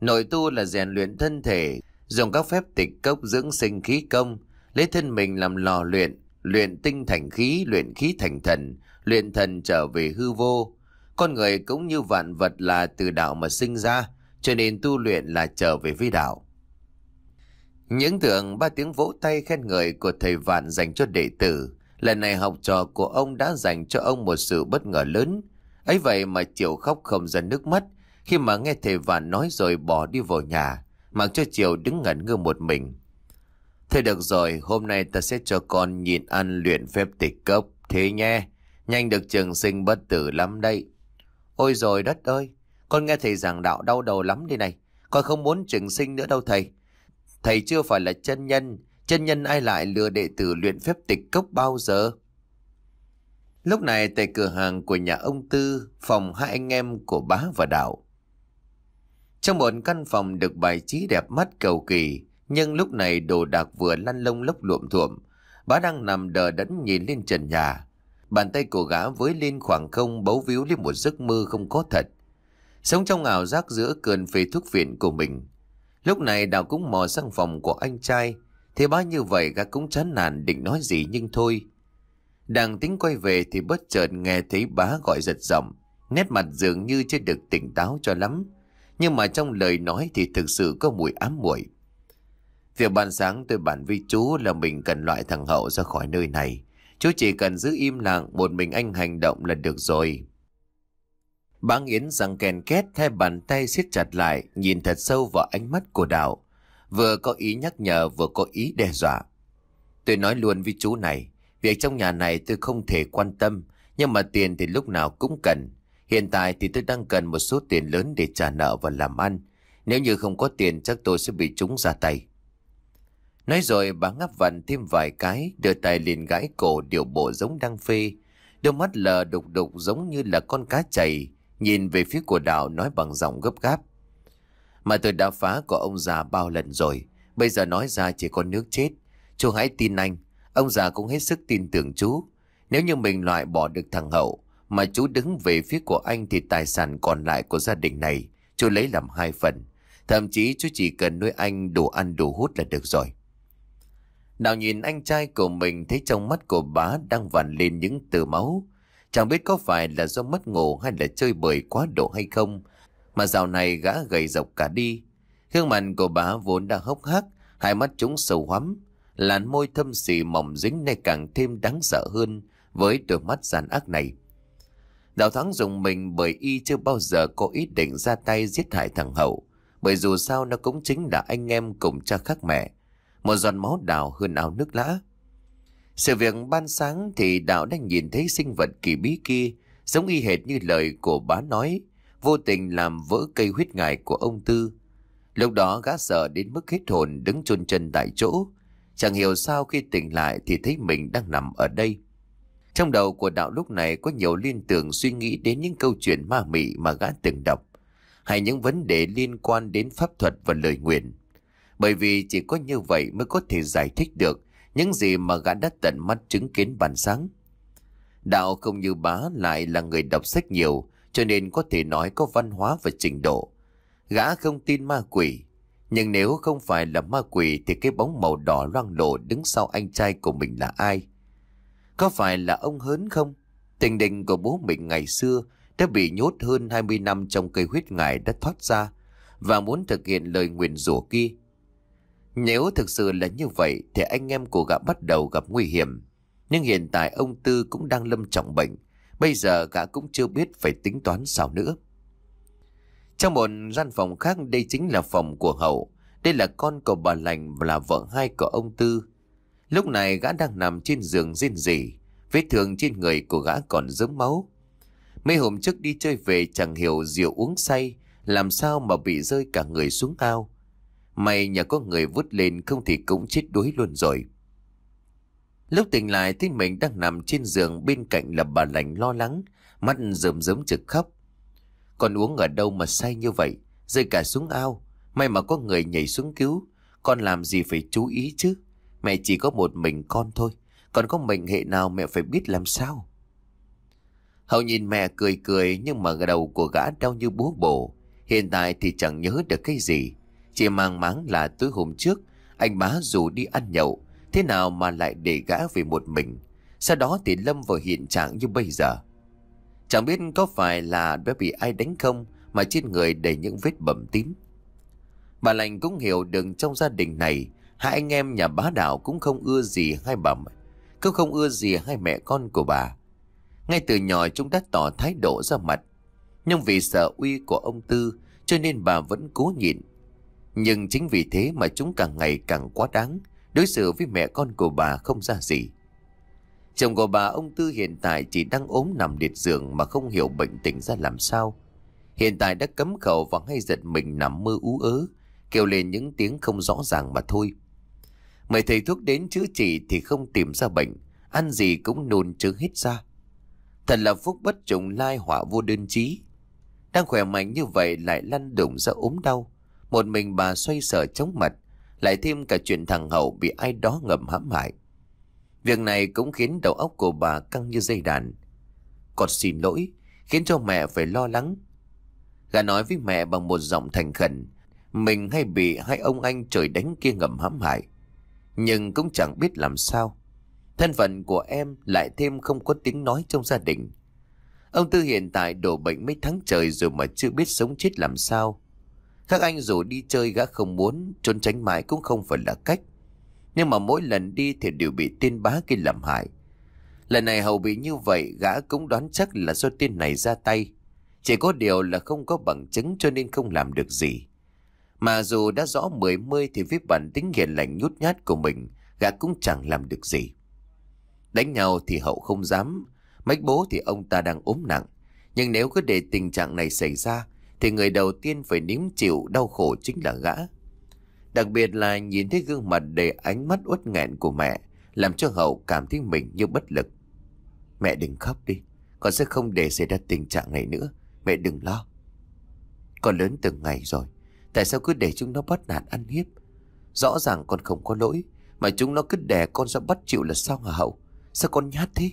Nội tu là rèn luyện thân thể, dùng các phép tịch cốc dưỡng sinh khí công, lấy thân mình làm lò luyện, luyện tinh thành khí, luyện khí thành thần, luyện thần trở về hư vô. Con người cũng như vạn vật là từ đạo mà sinh ra, cho nên tu luyện là trở về với đạo. Những tưởng ba tiếng vỗ tay khen ngợi của thầy Vạn dành cho đệ tử, lần này học trò của ông đã dành cho ông một sự bất ngờ lớn. ấy vậy mà Triệu khóc không ra nước mắt khi mà nghe thầy Vạn nói rồi bỏ đi vào nhà, mặc cho Triệu đứng ngẩn ngơ một mình. Thôi được rồi, hôm nay ta sẽ cho con nhìn ăn luyện phép tịch cấp, thế nhé, nhanh được trường sinh bất tử lắm đây. Ôi rồi đất ơi, con nghe thầy giảng đạo đau đầu lắm đi này. Con không muốn trường sinh nữa đâu thầy. Thầy chưa phải là chân nhân. Chân nhân ai lại lừa đệ tử luyện phép tịch cốc bao giờ? Lúc này tại cửa hàng của nhà ông Tư, phòng hai anh em của bá và đạo. Trong một căn phòng được bài trí đẹp mắt cầu kỳ, nhưng lúc này đồ đạc vừa lăn lông lốc luộm thuộm, bá đang nằm đờ đẫn nhìn lên trần nhà. Bàn tay của gã với lên khoảng không bấu víu lên một giấc mơ không có thật sống trong ảo giác giữa cơn phê thuốc viện của mình. Lúc này Đào cũng mò sang phòng của anh trai, thế bá như vậy gã cũng chán nản định nói gì nhưng thôi. Đang tính quay về thì bất chợt nghe thấy bá gọi giật giọng, nét mặt dường như chưa được tỉnh táo cho lắm, nhưng mà trong lời nói thì thực sự có mùi ám muội. Việc ban sáng tôi bản với chú là mình cần loại thằng Hậu ra khỏi nơi này. Chú chỉ cần giữ im lặng một mình anh hành động là được rồi. Bà Yến răng kèn két hai bàn tay siết chặt lại, nhìn thật sâu vào ánh mắt của Đào. Vừa có ý nhắc nhở vừa có ý đe dọa. Tôi nói luôn với chú này, việc trong nhà này tôi không thể quan tâm, nhưng mà tiền thì lúc nào cũng cần. Hiện tại thì tôi đang cần một số tiền lớn để trả nợ và làm ăn. Nếu như không có tiền chắc tôi sẽ bị chúng ra tay. Nói rồi bà ngắp vặn thêm vài cái, đưa tay liền gãi cổ điều bộ giống đang phê. Đôi mắt lờ đục đục giống như là con cá chày Nhìn về phía của đạo nói bằng giọng gấp gáp Mà tôi đã phá của ông già bao lần rồi Bây giờ nói ra chỉ có nước chết Chú hãy tin anh Ông già cũng hết sức tin tưởng chú Nếu như mình loại bỏ được thằng hậu Mà chú đứng về phía của anh Thì tài sản còn lại của gia đình này Chú lấy làm hai phần Thậm chí chú chỉ cần nuôi anh đủ ăn đủ hút là được rồi Đào nhìn anh trai của mình thấy trong mắt của bá đang vằn lên những từ máu. Chẳng biết có phải là do mất ngủ hay là chơi bời quá độ hay không Mà dạo này gã gầy dọc cả đi hương mặt của bà vốn đã hốc hác Hai mắt chúng sầu hoắm Làn môi thâm xì mỏng dính này càng thêm đáng sợ hơn Với đôi mắt giàn ác này Đào Thắng dùng mình bởi y chưa bao giờ có ý định ra tay giết hại thằng Hậu Bởi dù sao nó cũng chính là anh em cùng cha khác mẹ Một giọt máu đào hơn áo nước lã sự việc ban sáng thì Đạo đã nhìn thấy sinh vật kỳ bí kia, giống y hệt như lời của bá nói, vô tình làm vỡ cây huyết ngải của ông Tư. Lúc đó gã sợ đến mức hết hồn đứng chôn chân tại chỗ. Chẳng hiểu sao khi tỉnh lại thì thấy mình đang nằm ở đây. Trong đầu của đạo lúc này có nhiều liên tưởng suy nghĩ đến những câu chuyện ma mị mà gã từng đọc, hay những vấn đề liên quan đến pháp thuật và lời nguyện. Bởi vì chỉ có như vậy mới có thể giải thích được những gì mà gã đã tận mắt chứng kiến bàn sáng. Đạo không như bá lại là người đọc sách nhiều, cho nên có thể nói có văn hóa và trình độ. Gã không tin ma quỷ, nhưng nếu không phải là ma quỷ thì cái bóng màu đỏ loang lộ đứng sau anh trai của mình là ai? Có phải là ông Hớn không? Tình đình của bố mình ngày xưa đã bị nhốt hơn 20 năm trong cây huyết ngải đã thoát ra và muốn thực hiện lời nguyện rủa kia. Nếu thực sự là như vậy thì anh em của gã bắt đầu gặp nguy hiểm. Nhưng hiện tại ông Tư cũng đang lâm trọng bệnh. Bây giờ gã cũng chưa biết phải tính toán sao nữa. Trong một gian phòng khác đây chính là phòng của Hậu. Đây là con của bà Lành và là vợ hai của ông Tư. Lúc này gã đang nằm trên giường riêng rỉ. Vết thương trên người của gã còn dớm máu. Mấy hôm trước đi chơi về chẳng hiểu rượu uống say. Làm sao mà bị rơi cả người xuống ao. May nhà có người vút lên không thì cũng chết đuối luôn rồi. Lúc tỉnh lại thấy mình đang nằm trên giường bên cạnh là bà lành lo lắng, mắt rơm rớm trực khóc. Con uống ở đâu mà say như vậy, rơi cả xuống ao, may mà có người nhảy xuống cứu, con làm gì phải chú ý chứ, mẹ chỉ có một mình con thôi, còn có mình hệ nào mẹ phải biết làm sao. Hậu nhìn mẹ cười cười nhưng mà đầu của gã đau như búa bổ, hiện tại thì chẳng nhớ được cái gì. Chỉ mang máng là tối hôm trước Anh bá dù đi ăn nhậu Thế nào mà lại để gã về một mình Sau đó thì Lâm vào hiện trạng như bây giờ Chẳng biết có phải là bé bị ai đánh không Mà trên người đầy những vết bầm tím Bà lành cũng hiểu được trong gia đình này Hai anh em nhà bá đạo cũng không ưa gì hai bà Cũng không ưa gì hai mẹ con của bà Ngay từ nhỏ chúng đã tỏ thái độ ra mặt Nhưng vì sợ uy của ông Tư Cho nên bà vẫn cố nhịn nhưng chính vì thế mà chúng càng ngày càng quá đáng, đối xử với mẹ con của bà không ra gì. Chồng của bà ông Tư hiện tại chỉ đang ốm nằm liệt giường mà không hiểu bệnh tình ra làm sao. Hiện tại đã cấm khẩu và ngay giật mình nằm mơ ú ớ, kêu lên những tiếng không rõ ràng mà thôi. Mời thầy thuốc đến chữa trị thì không tìm ra bệnh, ăn gì cũng nôn chứ hết ra. Thật là phúc bất trùng lai họa vô đơn chí. Đang khỏe mạnh như vậy lại lăn đụng ra ốm đau. Một mình bà xoay sở chóng mặt, lại thêm cả chuyện thằng Hậu bị ai đó ngầm hãm hại. Việc này cũng khiến đầu óc của bà căng như dây đàn. Còn xin lỗi, khiến cho mẹ phải lo lắng. Gà nói với mẹ bằng một giọng thành khẩn, mình hay bị hai ông anh trời đánh kia ngầm hãm hại. Nhưng cũng chẳng biết làm sao. Thân phận của em lại thêm không có tiếng nói trong gia đình. Ông Tư hiện tại đổ bệnh mấy tháng trời rồi mà chưa biết sống chết làm sao. Các anh dù đi chơi gã không muốn, trốn tránh mãi cũng không phải là cách. Nhưng mà mỗi lần đi thì đều bị tiên bá kia làm hại. Lần này hầu bị như vậy, gã cũng đoán chắc là do tiên này ra tay. Chỉ có điều là không có bằng chứng cho nên không làm được gì. Mà dù đã rõ mười mươi thì viết bản tính hiền lành nhút nhát của mình, gã cũng chẳng làm được gì. Đánh nhau thì hậu không dám, mách bố thì ông ta đang ốm nặng. Nhưng nếu cứ để tình trạng này xảy ra thì người đầu tiên phải nếm chịu đau khổ chính là gã. Đặc biệt là nhìn thấy gương mặt đầy ánh mắt uất nghẹn của mẹ, làm cho Hậu cảm thấy mình như bất lực. Mẹ đừng khóc đi, con sẽ không để xảy ra tình trạng này nữa, mẹ đừng lo. Con lớn từng ngày rồi, tại sao cứ để chúng nó bắt nạt ăn hiếp? Rõ ràng con không có lỗi, mà chúng nó cứ đè con ra bắt chịu là sao hả Hậu? Sao con nhát thế?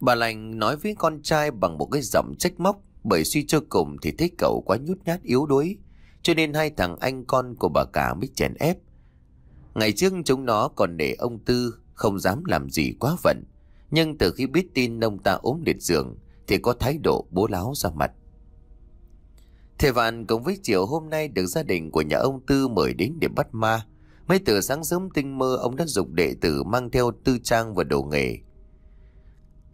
Bà lành nói với con trai bằng một cái giọng trách móc bởi suy cho cùng thì thấy cậu quá nhút nhát yếu đuối Cho nên hai thằng anh con của bà cả mới chèn ép Ngày trước chúng nó còn để ông Tư không dám làm gì quá phận Nhưng từ khi biết tin ông ta ốm liệt giường Thì có thái độ bố láo ra mặt thề Vạn cùng với chiều hôm nay được gia đình của nhà ông Tư mời đến để bắt ma. Mấy từ sáng sớm tinh mơ ông đã dục đệ tử mang theo tư trang và đồ nghề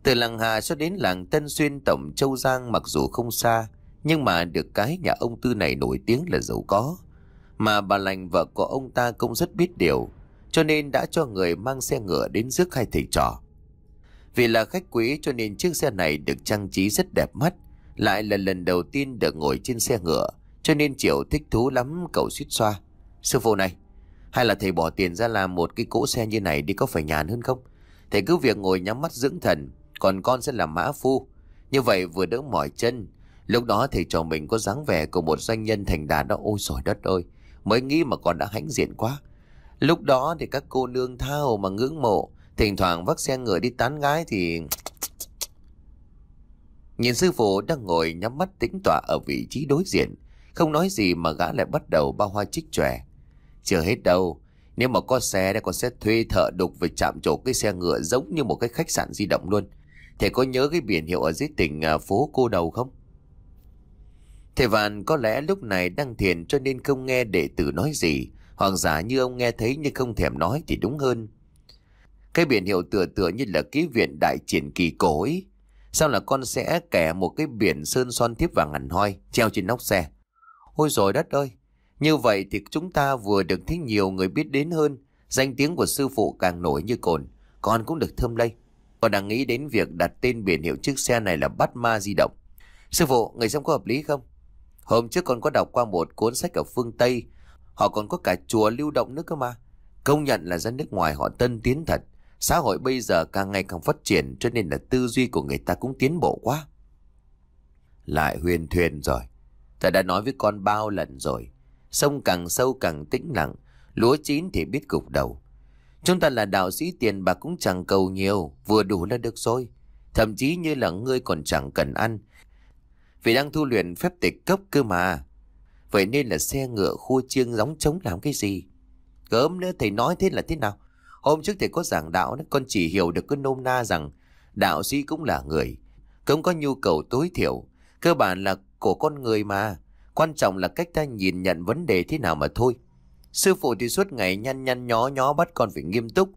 từ làng Hà cho đến làng Tân Xuyên Tổng Châu Giang mặc dù không xa, nhưng mà được cái nhà ông Tư này nổi tiếng là giàu có. Mà bà lành vợ của ông ta cũng rất biết điều, cho nên đã cho người mang xe ngựa đến rước hai thầy trò. Vì là khách quý cho nên chiếc xe này được trang trí rất đẹp mắt, lại là lần đầu tiên được ngồi trên xe ngựa, cho nên Triệu thích thú lắm cậu suýt xoa. Sư phụ này, hay là thầy bỏ tiền ra làm một cái cỗ xe như này đi có phải nhàn hơn không? Thầy cứ việc ngồi nhắm mắt dưỡng thần, còn con sẽ làm mã phu. Như vậy vừa đỡ mỏi chân. Lúc đó thầy trò mình có dáng vẻ của một doanh nhân thành đạt đó. Ôi trời đất ơi, mới nghĩ mà con đã hãnh diện quá. Lúc đó thì các cô nương tha hồ mà ngưỡng mộ, thỉnh thoảng vác xe ngựa đi tán gái thì... Nhìn sư phụ đang ngồi nhắm mắt tĩnh tọa ở vị trí đối diện, không nói gì mà gã lại bắt đầu bao hoa chích chòe. Chưa hết đâu, nếu mà có xe thì con sẽ thuê thợ đục về chạm trổ cái xe ngựa giống như một cái khách sạn di động luôn. Thầy có nhớ cái biển hiệu ở dưới tỉnh à, phố cô đầu không? Thầy Vạn có lẽ lúc này đang thiền cho nên không nghe đệ tử nói gì. Hoàng giả như ông nghe thấy nhưng không thèm nói thì đúng hơn. Cái biển hiệu tựa tựa như là ký viện đại triển kỳ cổ ấy. Sao là con sẽ kẻ một cái biển sơn son thiếp vàng hẳn hoi treo trên nóc xe? Ôi rồi đất ơi! Như vậy thì chúng ta vừa được thấy nhiều người biết đến hơn. Danh tiếng của sư phụ càng nổi như cồn. Con cũng được thơm lây. Còn đang nghĩ đến việc đặt tên biển hiệu chiếc xe này là Bát Ma di động. Sư phụ, người xem có hợp lý không? Hôm trước con có đọc qua một cuốn sách ở phương Tây. Họ còn có cả chùa lưu động nữa cơ mà. Công nhận là dân nước ngoài họ tân tiến thật. Xã hội bây giờ càng ngày càng phát triển cho nên là tư duy của người ta cũng tiến bộ quá. Lại huyền thuyền rồi. Ta đã nói với con bao lần rồi. Sông càng sâu càng tĩnh lặng. Lúa chín thì biết cục đầu. Chúng ta là đạo sĩ tiền bạc cũng chẳng cầu nhiều, vừa đủ là được rồi. Thậm chí như là ngươi còn chẳng cần ăn. Vì đang thu luyện phép tịch cấp cơ mà. Vậy nên là xe ngựa khu chiêng gióng trống làm cái gì? Gớm nữa thầy nói thế là thế nào? Hôm trước thầy có giảng đạo, con chỉ hiểu được cái nôm na rằng đạo sĩ cũng là người. Cũng có nhu cầu tối thiểu, cơ bản là của con người mà. Quan trọng là cách ta nhìn nhận vấn đề thế nào mà thôi. Sư phụ thì suốt ngày nhăn nhăn nhó nhó bắt con phải nghiêm túc.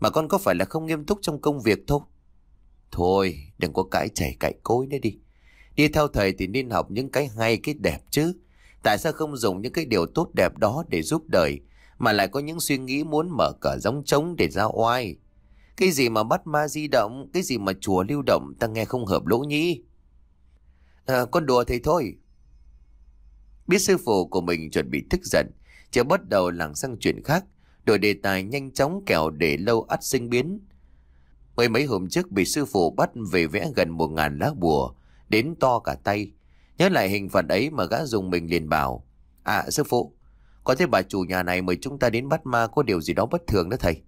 Mà con có phải là không nghiêm túc trong công việc thôi? Thôi, đừng có cãi chảy cãi cối nữa đi. Đi theo thầy thì nên học những cái hay, cái đẹp chứ. Tại sao không dùng những cái điều tốt đẹp đó để giúp đời, mà lại có những suy nghĩ muốn mở cờ giống trống để ra oai? Cái gì mà bắt ma di động, cái gì mà chùa lưu động, ta nghe không hợp lỗ nhĩ. À, con đùa thầy thôi. Biết sư phụ của mình chuẩn bị tức giận, chớ bắt đầu lảng sang chuyện khác, đổi đề tài nhanh chóng kẻo để lâu ắt sinh biến. Mấy mấy hôm trước bị sư phụ bắt về vẽ gần một ngàn lá bùa, đến to cả tay. Nhớ lại hình phạt ấy mà gã dùng mình liền bảo. À sư phụ, có thể bà chủ nhà này mời chúng ta đến bắt ma có điều gì đó bất thường đó thầy.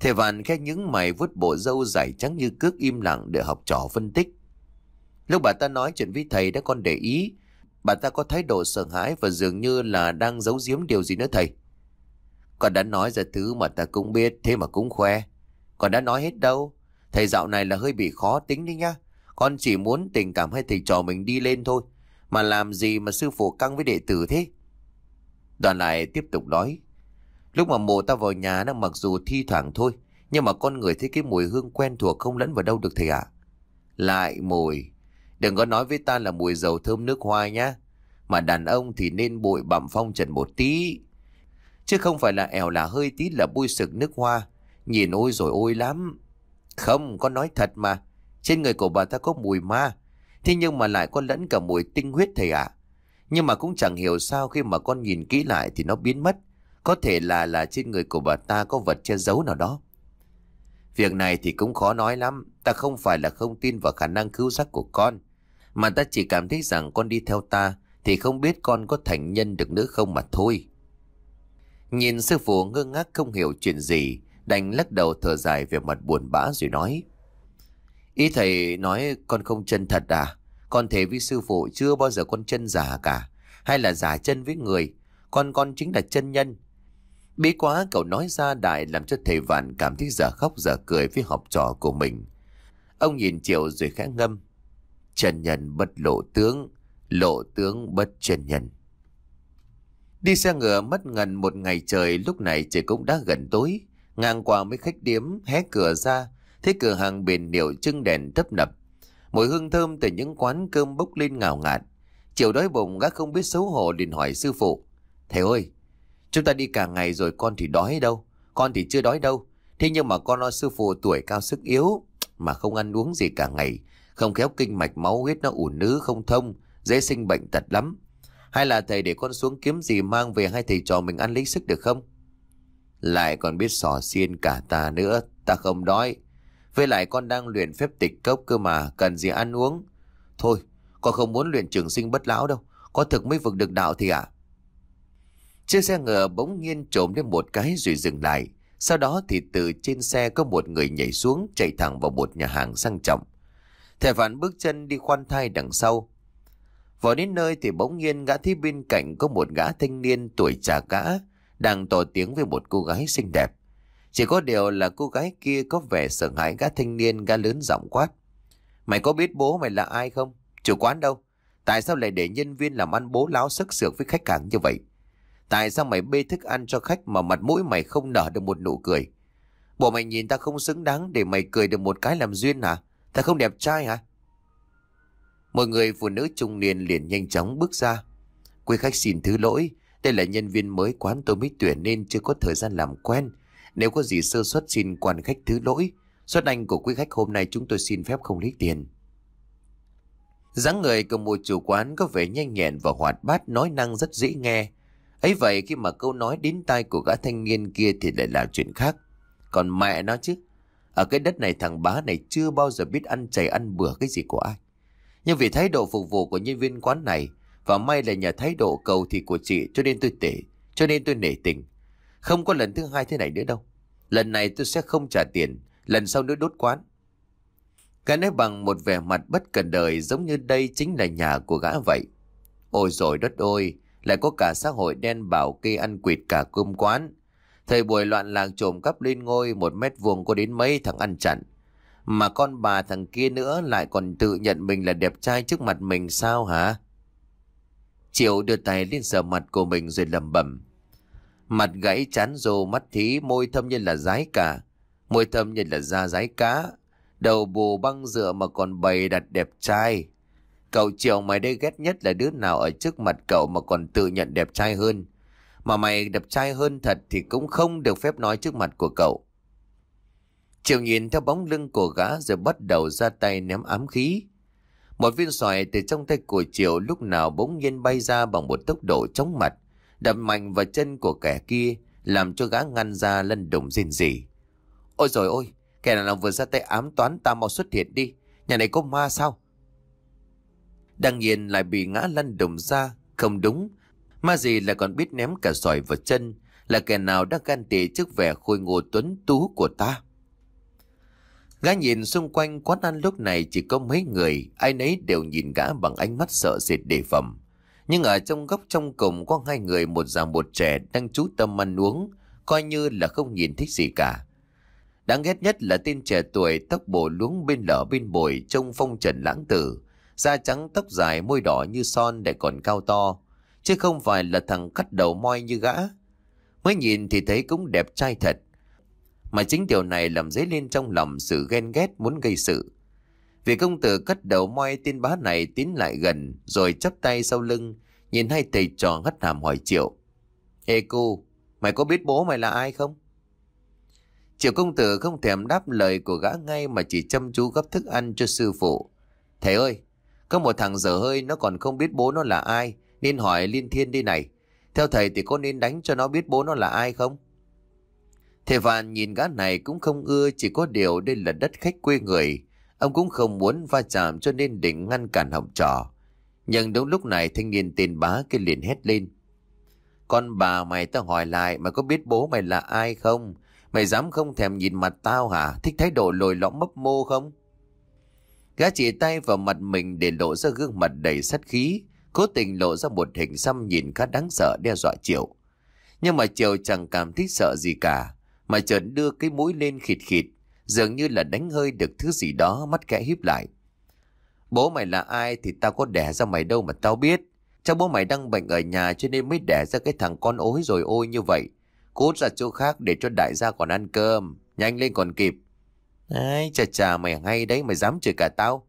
Thầy Vạn khẽ những mày vuốt bộ râu dài trắng như cước im lặng để học trò phân tích. Lúc bà ta nói chuyện với thầy đã con để ý Bà ta có thái độ sợ hãi và dường như là đang giấu giếm điều gì nữa thầy. Con đã nói ra thứ mà ta cũng biết, thế mà cũng khoe. Con đã nói hết đâu. Thầy dạo này là hơi bị khó tính đi nhá. Con chỉ muốn tình cảm hay thầy trò mình đi lên thôi. Mà làm gì mà sư phụ căng với đệ tử thế? Đoàn lại tiếp tục nói. Lúc mà mộ ta vào nhà nó mặc dù thi thoảng thôi. Nhưng mà con người thấy cái mùi hương quen thuộc không lẫn vào đâu được thầy ạ. Lại mùi. Đừng có nói với ta là mùi dầu thơm nước hoa nhá. Mà đàn ông thì nên bụi bặm phong trần một tí. Chứ không phải là ẻo là hơi tí là bôi sực nước hoa. Nhìn ôi rồi ôi lắm. Không, có nói thật mà. Trên người của bà ta có mùi ma. Thế nhưng mà lại có lẫn cả mùi tinh huyết thầy ạ. Nhưng mà cũng chẳng hiểu sao khi mà con nhìn kỹ lại thì nó biến mất. Có thể là là trên người của bà ta có vật che giấu nào đó. Việc này thì cũng khó nói lắm. Ta không phải là không tin vào khả năng cứu giác của con. Mà ta chỉ cảm thấy rằng con đi theo ta Thì không biết con có thành nhân được nữa không mà thôi Nhìn sư phụ ngơ ngác không hiểu chuyện gì Đành lắc đầu thở dài về mặt buồn bã rồi nói Ý thầy nói con không chân thật à Con thề với sư phụ chưa bao giờ con chân giả cả Hay là giả chân với người Con con chính là chân nhân Bí quá cậu nói ra đại làm cho thầy Vạn cảm thấy giờ khóc giờ cười với học trò của mình. Ông nhìn chiều rồi khẽ ngâm chân nhân bất lộ tướng, lộ tướng bất chân nhân. Đi xe ngựa mất ngần một ngày trời lúc này trời cũng đã gần tối. Ngang qua mấy khách điếm hé cửa ra, thấy cửa hàng biển điệu trưng đèn tấp nập. Mùi hương thơm từ những quán cơm bốc lên ngào ngạt. Chiều đói bụng gác không biết xấu hổ liền hỏi sư phụ. Thầy ơi, chúng ta đi cả ngày rồi con thì đói đâu, con thì chưa đói đâu. Thế nhưng mà con lo sư phụ tuổi cao sức yếu mà không ăn uống gì cả ngày không khéo kinh mạch máu huyết nó ủ nứ không thông, dễ sinh bệnh tật lắm. Hay là thầy để con xuống kiếm gì mang về hai thầy trò mình ăn lấy sức được không? Lại còn biết sò xiên cả ta nữa, ta không đói. Với lại con đang luyện phép tịch cốc cơ mà, cần gì ăn uống. Thôi, con không muốn luyện trường sinh bất lão đâu, có thực mới vực được đạo thì ạ. À? Chiếc xe ngựa bỗng nhiên trộm đến một cái rồi dừng lại. Sau đó thì từ trên xe có một người nhảy xuống chạy thẳng vào một nhà hàng sang trọng. Thẻ vạn bước chân đi khoan thai đằng sau. Vào đến nơi thì bỗng nhiên gã thấy bên cạnh có một gã thanh niên tuổi trà gã đang tỏ tiếng với một cô gái xinh đẹp. Chỉ có điều là cô gái kia có vẻ sợ hãi gã thanh niên gã lớn giọng quát. Mày có biết bố mày là ai không? Chủ quán đâu? Tại sao lại để nhân viên làm ăn bố láo sức sược với khách hàng như vậy? Tại sao mày bê thức ăn cho khách mà mặt mũi mày không nở được một nụ cười? Bộ mày nhìn ta không xứng đáng để mày cười được một cái làm duyên hả? À? Ta không đẹp trai hả? Mọi người phụ nữ trung niên liền nhanh chóng bước ra. Quý khách xin thứ lỗi, đây là nhân viên mới quán tôi mới tuyển nên chưa có thời gian làm quen. Nếu có gì sơ suất xin quan khách thứ lỗi. Suất anh của quý khách hôm nay chúng tôi xin phép không lấy tiền. dáng người của một chủ quán có vẻ nhanh nhẹn và hoạt bát nói năng rất dễ nghe. ấy vậy khi mà câu nói đến tai của gã thanh niên kia thì lại là chuyện khác. Còn mẹ nó chứ, ở cái đất này thằng bá này chưa bao giờ biết ăn chảy ăn bừa cái gì của ai. Nhưng vì thái độ phục vụ của nhân viên quán này và may là nhà thái độ cầu thì của chị cho nên tôi tệ, cho nên tôi nể tình. Không có lần thứ hai thế này nữa đâu. Lần này tôi sẽ không trả tiền, lần sau nữa đốt quán. cái nói bằng một vẻ mặt bất cần đời giống như đây chính là nhà của gã vậy. Ôi rồi đất ôi, lại có cả xã hội đen bảo kê ăn quỵt cả cơm quán. Thời buổi loạn làng trộm cắp lên ngôi một mét vuông có đến mấy thằng ăn chặn. Mà con bà thằng kia nữa lại còn tự nhận mình là đẹp trai trước mặt mình sao hả? Triệu đưa tay lên sờ mặt của mình rồi lầm bẩm Mặt gãy chán rồ mắt thí môi thâm như là rái cả. Môi thâm như là da rái cá. Đầu bù băng dựa mà còn bày đặt đẹp trai. Cậu Triệu mày đây ghét nhất là đứa nào ở trước mặt cậu mà còn tự nhận đẹp trai hơn. Mà mày đập trai hơn thật thì cũng không được phép nói trước mặt của cậu. Triệu nhìn theo bóng lưng của gã rồi bắt đầu ra tay ném ám khí. Một viên sỏi từ trong tay của Triệu lúc nào bỗng nhiên bay ra bằng một tốc độ chóng mặt, đập mạnh vào chân của kẻ kia, làm cho gã ngăn ra lăn đùng rên rỉ. Ôi rồi ôi, kẻ nào vừa ra tay ám toán ta mau xuất hiện đi, nhà này có ma sao? Đăng nhiên lại bị ngã lăn đùng ra, không đúng, Ma gì là còn biết ném cả sỏi vào chân, là kẻ nào đã gan tị trước vẻ khôi ngô tuấn tú của ta. Gã nhìn xung quanh quán ăn lúc này chỉ có mấy người, ai nấy đều nhìn gã bằng ánh mắt sợ sệt đề phẩm. Nhưng ở trong góc trong cùng có hai người một già một trẻ đang chú tâm ăn uống, coi như là không nhìn thích gì cả. Đáng ghét nhất là tên trẻ tuổi tóc bổ luống bên lở bên bồi trông phong trần lãng tử, da trắng tóc dài môi đỏ như son để còn cao to, chứ không phải là thằng cắt đầu moi như gã. Mới nhìn thì thấy cũng đẹp trai thật. Mà chính điều này làm dấy lên trong lòng sự ghen ghét muốn gây sự. Vì công tử cắt đầu moi tin bá này tiến lại gần rồi chắp tay sau lưng, nhìn hai thầy trò hất hàm hỏi Triệu. Ê cô, mày có biết bố mày là ai không? Triệu công tử không thèm đáp lời của gã ngay mà chỉ chăm chú gấp thức ăn cho sư phụ. Thầy ơi, có một thằng dở hơi nó còn không biết bố nó là ai, nên hỏi Liên Thiên đi này. Theo thầy thì có nên đánh cho nó biết bố nó là ai không? Thầy Vạn nhìn gã này cũng không ưa chỉ có điều đây là đất khách quê người. Ông cũng không muốn va chạm cho nên định ngăn cản học trò. Nhưng đúng lúc này thanh niên tên bá kia liền hét lên. Con bà mày tao hỏi lại mày có biết bố mày là ai không? Mày dám không thèm nhìn mặt tao hả? Thích thái độ lồi lõm mấp mô không? Gã chỉ tay vào mặt mình để lộ ra gương mặt đầy sát khí. Cố tình lộ ra một hình xăm nhìn khá đáng sợ đe dọa Triệu. Nhưng mà Triệu chẳng cảm thấy sợ gì cả, mà chợt đưa cái mũi lên khịt khịt, dường như là đánh hơi được thứ gì đó mắt kẽ híp lại. Bố mày là ai thì tao có đẻ ra mày đâu mà tao biết. Chắc bố mày đang bệnh ở nhà cho nên mới đẻ ra cái thằng con ối rồi ôi như vậy. Cút ra chỗ khác để cho đại gia còn ăn cơm. Nhanh lên còn kịp. Ấy, chà chà mày hay đấy mày dám chửi cả tao.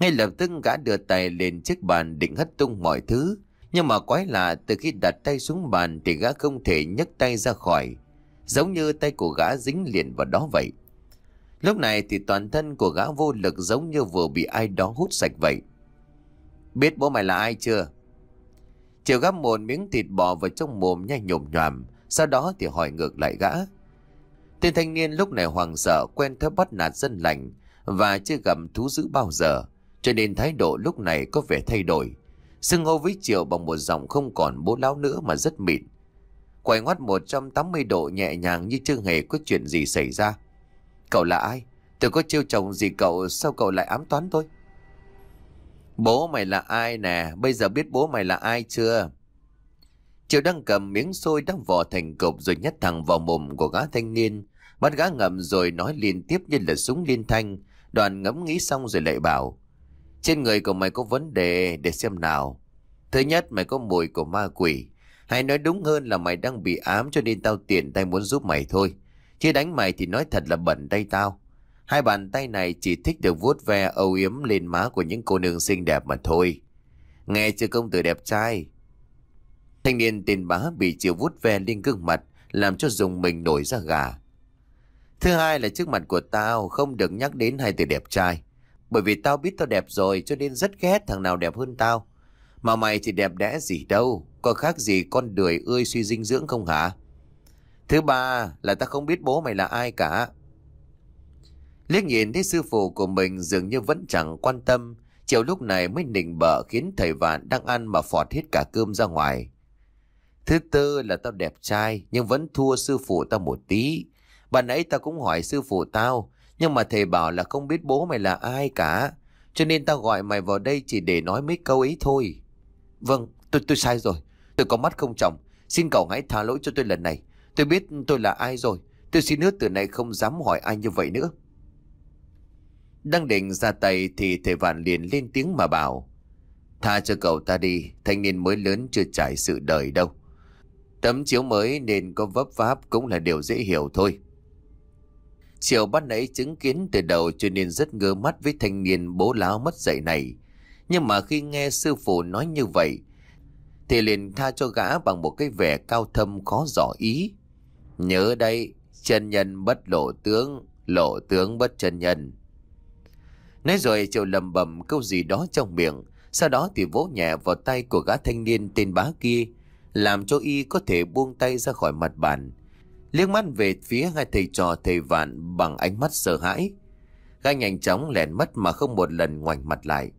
Ngay lập tức gã đưa tay lên chiếc bàn định hất tung mọi thứ. Nhưng mà quái lạ từ khi đặt tay xuống bàn thì gã không thể nhấc tay ra khỏi. Giống như tay của gã dính liền vào đó vậy. Lúc này thì toàn thân của gã vô lực giống như vừa bị ai đó hút sạch vậy. Biết bố mày là ai chưa? Chiều gắp một miếng thịt bò vào trong mồm nhanh nhồm nhòm. Sau đó thì hỏi ngược lại gã. Tên thanh niên lúc này hoàng sợ quen thấp bắt nạt dân lành và chưa gặp thú dữ bao giờ cho nên thái độ lúc này có vẻ thay đổi. Sưng hô với Triều bằng một giọng không còn bố láo nữa mà rất mịn. Quay ngoắt 180 độ nhẹ nhàng như chưa hề có chuyện gì xảy ra. Cậu là ai? Tôi có chiêu chồng gì cậu sao cậu lại ám toán tôi? Bố mày là ai nè? Bây giờ biết bố mày là ai chưa? Triều đang cầm miếng xôi đang vò thành cục rồi nhét thẳng vào mồm của gã thanh niên. Bắt gã ngậm rồi nói liên tiếp như là súng liên thanh. Đoàn ngẫm nghĩ xong rồi lại bảo. Trên người của mày có vấn đề để xem nào. Thứ nhất mày có mùi của ma quỷ. Hay nói đúng hơn là mày đang bị ám cho nên tao tiện tay muốn giúp mày thôi. Chứ đánh mày thì nói thật là bẩn tay tao. Hai bàn tay này chỉ thích được vuốt ve âu yếm lên má của những cô nương xinh đẹp mà thôi. Nghe chưa công tử đẹp trai. Thanh niên tên bá bị chiều vuốt ve lên gương mặt làm cho dùng mình nổi ra gà. Thứ hai là trước mặt của tao không được nhắc đến hai từ đẹp trai. Bởi vì tao biết tao đẹp rồi cho nên rất ghét thằng nào đẹp hơn tao. Mà mày thì đẹp đẽ gì đâu, có khác gì con đười ươi suy dinh dưỡng không hả? Thứ ba là tao không biết bố mày là ai cả. Liếc nhìn thấy sư phụ của mình dường như vẫn chẳng quan tâm, chiều lúc này mới nịnh bợ khiến thầy vạn đang ăn mà phọt hết cả cơm ra ngoài. Thứ tư là tao đẹp trai nhưng vẫn thua sư phụ tao một tí. Bạn nãy tao cũng hỏi sư phụ tao, nhưng mà thầy bảo là không biết bố mày là ai cả Cho nên tao gọi mày vào đây chỉ để nói mấy câu ấy thôi Vâng tôi tôi sai rồi Tôi có mắt không trọng Xin cậu hãy tha lỗi cho tôi lần này Tôi biết tôi là ai rồi Tôi xin hứa từ nay không dám hỏi ai như vậy nữa Đang định ra tay thì thầy vạn liền lên tiếng mà bảo Tha cho cậu ta đi Thanh niên mới lớn chưa trải sự đời đâu Tấm chiếu mới nên có vấp váp cũng là điều dễ hiểu thôi Chiều ban ấy chứng kiến từ đầu cho nên rất ngơ mắt với thanh niên bố láo mất dạy này. Nhưng mà khi nghe sư phụ nói như vậy, thì liền tha cho gã bằng một cái vẻ cao thâm khó rõ ý. Nhớ đây, chân nhân bất lộ tướng, lộ tướng bất chân nhân. Nói rồi chiều lầm bầm câu gì đó trong miệng, sau đó thì vỗ nhẹ vào tay của gã thanh niên tên bá kia, làm cho y có thể buông tay ra khỏi mặt bàn liếc mắt về phía hai thầy trò thầy vạn bằng ánh mắt sợ hãi. Gã nhanh chóng lẻn mất mà không một lần ngoảnh mặt lại.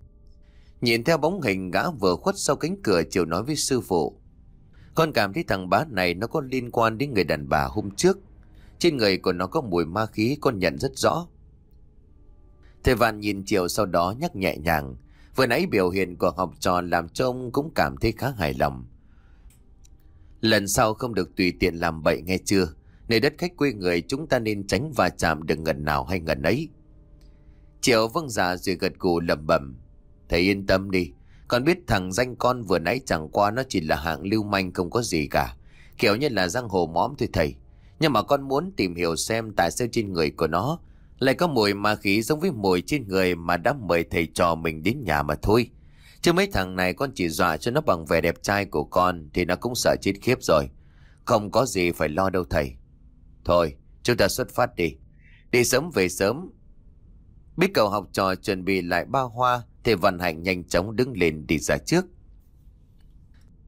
Nhìn theo bóng hình gã vừa khuất sau cánh cửa chiều nói với sư phụ. Con cảm thấy thằng bá này nó có liên quan đến người đàn bà hôm trước. Trên người của nó có mùi ma khí con nhận rất rõ. Thầy Vạn nhìn chiều sau đó nhắc nhẹ nhàng. Vừa nãy biểu hiện của học trò làm cho ông cũng cảm thấy khá hài lòng. Lần sau không được tùy tiện làm bậy nghe chưa? Nơi đất khách quê người chúng ta nên tránh va chạm đừng ngần nào hay ngần ấy. Triệu vâng giả rồi gật gù lầm bẩm. Thầy yên tâm đi. Con biết thằng danh con vừa nãy chẳng qua nó chỉ là hạng lưu manh không có gì cả. Kiểu như là giang hồ móm thôi thầy. Nhưng mà con muốn tìm hiểu xem tại sao trên người của nó lại có mùi ma khí giống với mùi trên người mà đã mời thầy trò mình đến nhà mà thôi. Chứ mấy thằng này con chỉ dọa cho nó bằng vẻ đẹp trai của con thì nó cũng sợ chết khiếp rồi. Không có gì phải lo đâu thầy. Thôi, chúng ta xuất phát đi. Đi sớm về sớm. Biết cậu học trò chuẩn bị lại ba hoa, thì Văn Hành nhanh chóng đứng lên đi ra trước.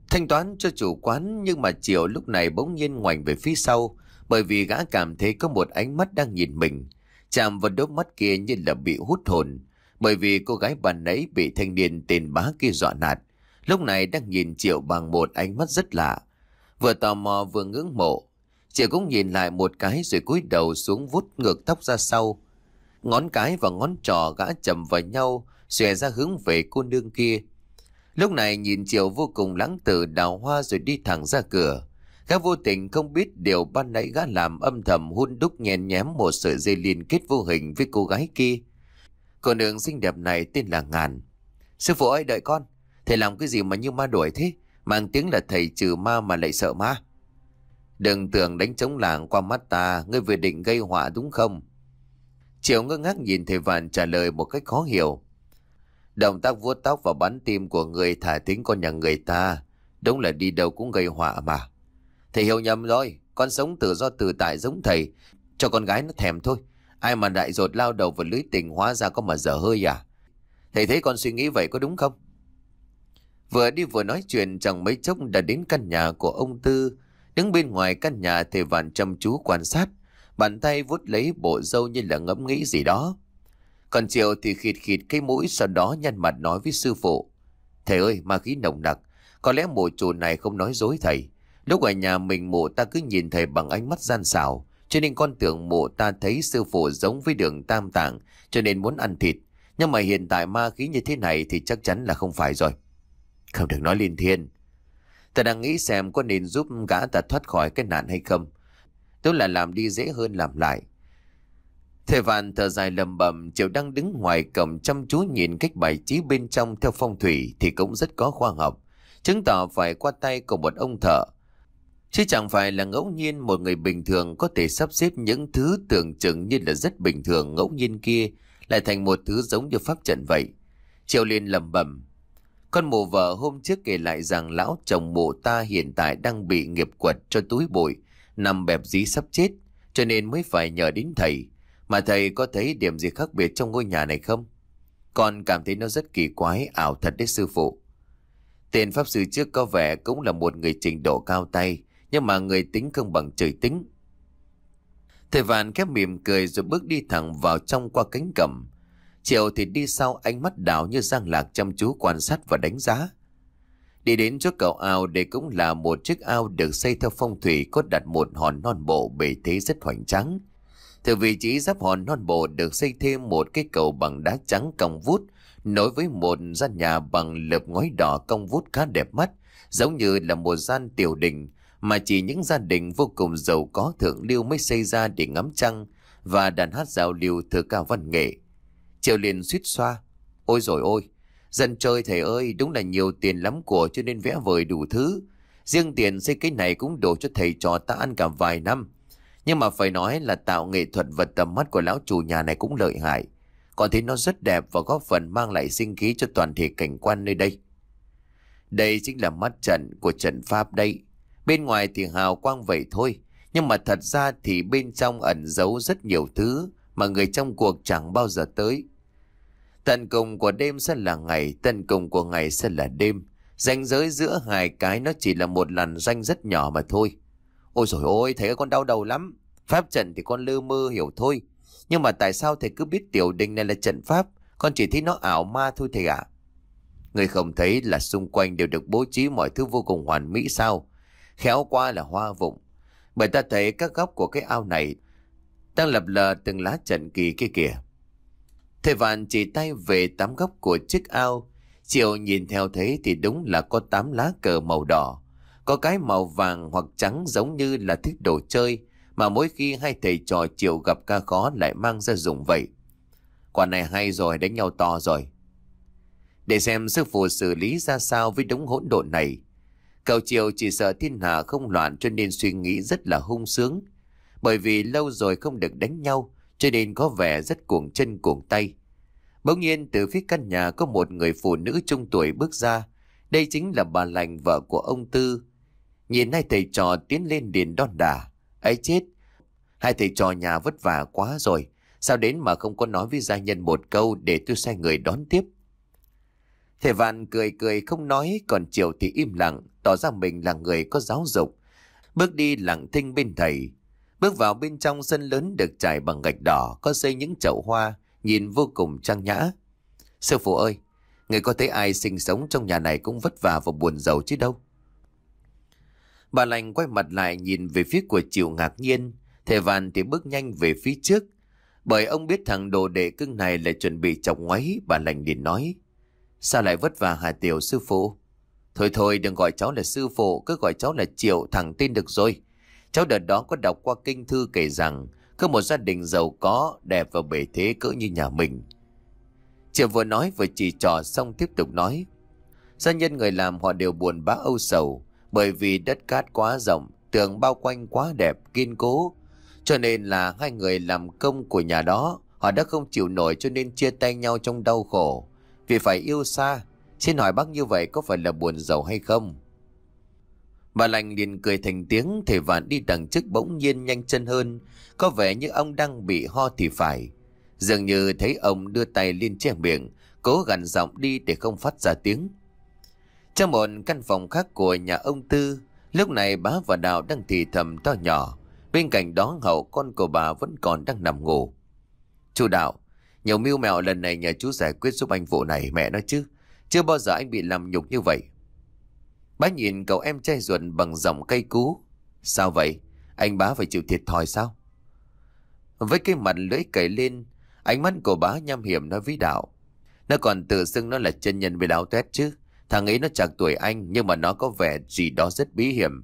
Thanh toán cho chủ quán nhưng mà Triều lúc này bỗng nhiên ngoảnh về phía sau bởi vì gã cảm thấy có một ánh mắt đang nhìn mình. Chạm vào đôi mắt kia như là bị hút hồn bởi vì cô gái bàn nấy bị thanh niên tên bá kia dọa nạt. Lúc này đang nhìn Triệu bằng một ánh mắt rất lạ. Vừa tò mò vừa ngưỡng mộ Chị cũng nhìn lại một cái rồi cúi đầu xuống vút ngược tóc ra sau. Ngón cái và ngón trỏ gã chầm vào nhau, xòe ra hướng về cô nương kia. Lúc này nhìn chiều vô cùng lãng tử đào hoa rồi đi thẳng ra cửa. Gã vô tình không biết điều ban nãy gã làm âm thầm hun đúc nhen nhém một sợi dây liên kết vô hình với cô gái kia. Cô nương xinh đẹp này tên là Ngàn. Sư phụ ơi đợi con, thầy làm cái gì mà như ma đuổi thế? Mang tiếng là thầy trừ ma mà lại sợ ma. Đừng tưởng đánh trống làng qua mắt ta, ngươi vừa định gây họa đúng không? Triệu ngơ ngác nhìn thầy Vạn trả lời một cách khó hiểu. Động tác vuốt tóc và bắn tim của người thả tính con nhà người ta, đúng là đi đâu cũng gây họa mà. Thầy hiểu nhầm rồi, con sống tự do tự tại giống thầy, cho con gái nó thèm thôi. Ai mà đại dột lao đầu vào lưới tình hóa ra có mà dở hơi à? Thầy thấy con suy nghĩ vậy có đúng không? Vừa đi vừa nói chuyện chẳng mấy chốc đã đến căn nhà của ông Tư, Đứng bên ngoài căn nhà thì vạn chăm chú quan sát, bàn tay vuốt lấy bộ dâu như là ngẫm nghĩ gì đó. Còn Triều thì khịt khịt cái mũi sau đó nhăn mặt nói với sư phụ. Thầy ơi, ma khí nồng nặc, có lẽ mụ chủ này không nói dối thầy. Lúc ở nhà mình mụ ta cứ nhìn thầy bằng ánh mắt gian xảo, cho nên con tưởng mụ ta thấy sư phụ giống với đường tam tạng, cho nên muốn ăn thịt. Nhưng mà hiện tại ma khí như thế này thì chắc chắn là không phải rồi. Không được nói liên thiên, ta đang nghĩ xem có nên giúp gã ta thoát khỏi cái nạn hay không. Tức là làm đi dễ hơn làm lại. Thầy Vạn thở dài lầm bầm, Triệu đang đứng ngoài cầm chăm chú nhìn cách bài trí bên trong theo phong thủy thì cũng rất có khoa học, chứng tỏ phải qua tay của một ông thợ. Chứ chẳng phải là ngẫu nhiên một người bình thường có thể sắp xếp những thứ tưởng chừng như là rất bình thường ngẫu nhiên kia lại thành một thứ giống như pháp trận vậy. Triệu liền lầm bầm, con mụ vợ hôm trước kể lại rằng lão chồng mụ ta hiện tại đang bị nghiệp quật cho túi bụi, nằm bẹp dí sắp chết, cho nên mới phải nhờ đến thầy. Mà thầy có thấy điểm gì khác biệt trong ngôi nhà này không? Con cảm thấy nó rất kỳ quái, ảo thật đấy sư phụ. Tên pháp sư trước có vẻ cũng là một người trình độ cao tay, nhưng mà người tính không bằng trời tính. Thầy Vạn khép mỉm cười rồi bước đi thẳng vào trong qua cánh cẩm. Triệu thì đi sau ánh mắt đảo như giang lạc chăm chú quan sát và đánh giá. Đi đến chỗ cầu ao đây cũng là một chiếc ao được xây theo phong thủy có đặt một hòn non bộ bề thế rất hoành tráng. Từ vị trí giáp hòn non bộ được xây thêm một cái cầu bằng đá trắng cong vút nối với một gian nhà bằng lợp ngói đỏ cong vút khá đẹp mắt giống như là một gian tiểu đình mà chỉ những gia đình vô cùng giàu có thượng lưu mới xây ra để ngắm trăng và đàn hát giao lưu thơ ca văn nghệ. Triệu liền suýt xoa. Ôi rồi ôi, dân chơi thầy ơi, đúng là nhiều tiền lắm của cho nên vẽ vời đủ thứ. Riêng tiền xây cái này cũng đủ cho thầy trò ta ăn cả vài năm. Nhưng mà phải nói là tạo nghệ thuật và tầm mắt của lão chủ nhà này cũng lợi hại. Còn thấy nó rất đẹp và góp phần mang lại sinh khí cho toàn thể cảnh quan nơi đây. Đây chính là mắt trận của trận Pháp đây. Bên ngoài thì hào quang vậy thôi. Nhưng mà thật ra thì bên trong ẩn giấu rất nhiều thứ mà người trong cuộc chẳng bao giờ tới. Tận cùng của đêm sẽ là ngày, tận cùng của ngày sẽ là đêm. Ranh giới giữa hai cái nó chỉ là một làn ranh rất nhỏ mà thôi. Ôi rồi ôi, thầy ơi con đau đầu lắm. Pháp trận thì con lơ mơ hiểu thôi. Nhưng mà tại sao thầy cứ biết tiểu đình này là trận pháp? Con chỉ thấy nó ảo ma thôi thầy ạ. Người không thấy là xung quanh đều được bố trí mọi thứ vô cùng hoàn mỹ sao? Khéo qua là hoa vụng. Bởi ta thấy các góc của cái ao này đang lập lờ từng lá trận kỳ kia kìa. Thầy Vạn chỉ tay về tám góc của chiếc ao. Chiều nhìn theo thấy thì đúng là có tám lá cờ màu đỏ. Có cái màu vàng hoặc trắng giống như là thích đồ chơi mà mỗi khi hai thầy trò chiều gặp ca khó lại mang ra dùng vậy. Quả này hay rồi, đánh nhau to rồi. Để xem sư phụ xử lý ra sao với đống hỗn độn này. Cậu chiều chỉ sợ thiên hạ không loạn cho nên suy nghĩ rất là hung sướng. Bởi vì lâu rồi không được đánh nhau cho nên có vẻ rất cuồng chân cuồng tay. Bỗng nhiên từ phía căn nhà có một người phụ nữ trung tuổi bước ra. Đây chính là bà lành vợ của ông Tư. Nhìn hai thầy trò tiến lên liền đon đà. ấy chết, hai thầy trò nhà vất vả quá rồi. Sao đến mà không có nói với gia nhân một câu để tôi sai người đón tiếp. Thầy Vạn cười cười không nói, còn Triều thì im lặng, tỏ ra mình là người có giáo dục. Bước đi lặng thinh bên thầy, Bước vào bên trong sân lớn được trải bằng gạch đỏ Có xây những chậu hoa Nhìn vô cùng trang nhã Sư phụ ơi Người có thấy ai sinh sống trong nhà này cũng vất vả và buồn giàu chứ đâu Bà lành quay mặt lại nhìn về phía của Triệu ngạc nhiên thề Vàn thì bước nhanh về phía trước Bởi ông biết thằng đồ đệ cưng này lại chuẩn bị chọc ngoáy Bà lành liền nói Sao lại vất vả Hà Tiểu sư phụ Thôi thôi đừng gọi cháu là sư phụ Cứ gọi cháu là Triệu thằng tin được rồi Cháu đợt đó có đọc qua kinh thư kể rằng không một gia đình giàu có, đẹp và bề thế cỡ như nhà mình. Chị vừa nói vừa chỉ trò xong tiếp tục nói. Gia nhân người làm họ đều buồn bã âu sầu bởi vì đất cát quá rộng, tường bao quanh quá đẹp, kiên cố. Cho nên là hai người làm công của nhà đó, họ đã không chịu nổi cho nên chia tay nhau trong đau khổ. Vì phải yêu xa, xin hỏi bác như vậy có phải là buồn giàu hay không? Bà lành liền cười thành tiếng Thầy vạn đi đằng trước bỗng nhiên nhanh chân hơn Có vẻ như ông đang bị ho thì phải Dường như thấy ông đưa tay lên che miệng Cố gằn giọng đi để không phát ra tiếng Trong một căn phòng khác của nhà ông Tư Lúc này bá và Đào đang thì thầm to nhỏ Bên cạnh đó hậu con của bà vẫn còn đang nằm ngủ Chú Đạo Nhiều mưu mèo lần này nhà chú giải quyết giúp anh vụ này mẹ nói chứ Chưa bao giờ anh bị làm nhục như vậy Bá nhìn cậu em trai ruột bằng giọng cây cú. Sao vậy? Anh bá phải chịu thiệt thòi sao? Với cái mặt lưỡi cày lên, ánh mắt của bá nham hiểm nói với đạo. Nó còn tự xưng nó là chân nhân với đạo tuét chứ. Thằng ấy nó chạc tuổi anh nhưng mà nó có vẻ gì đó rất bí hiểm.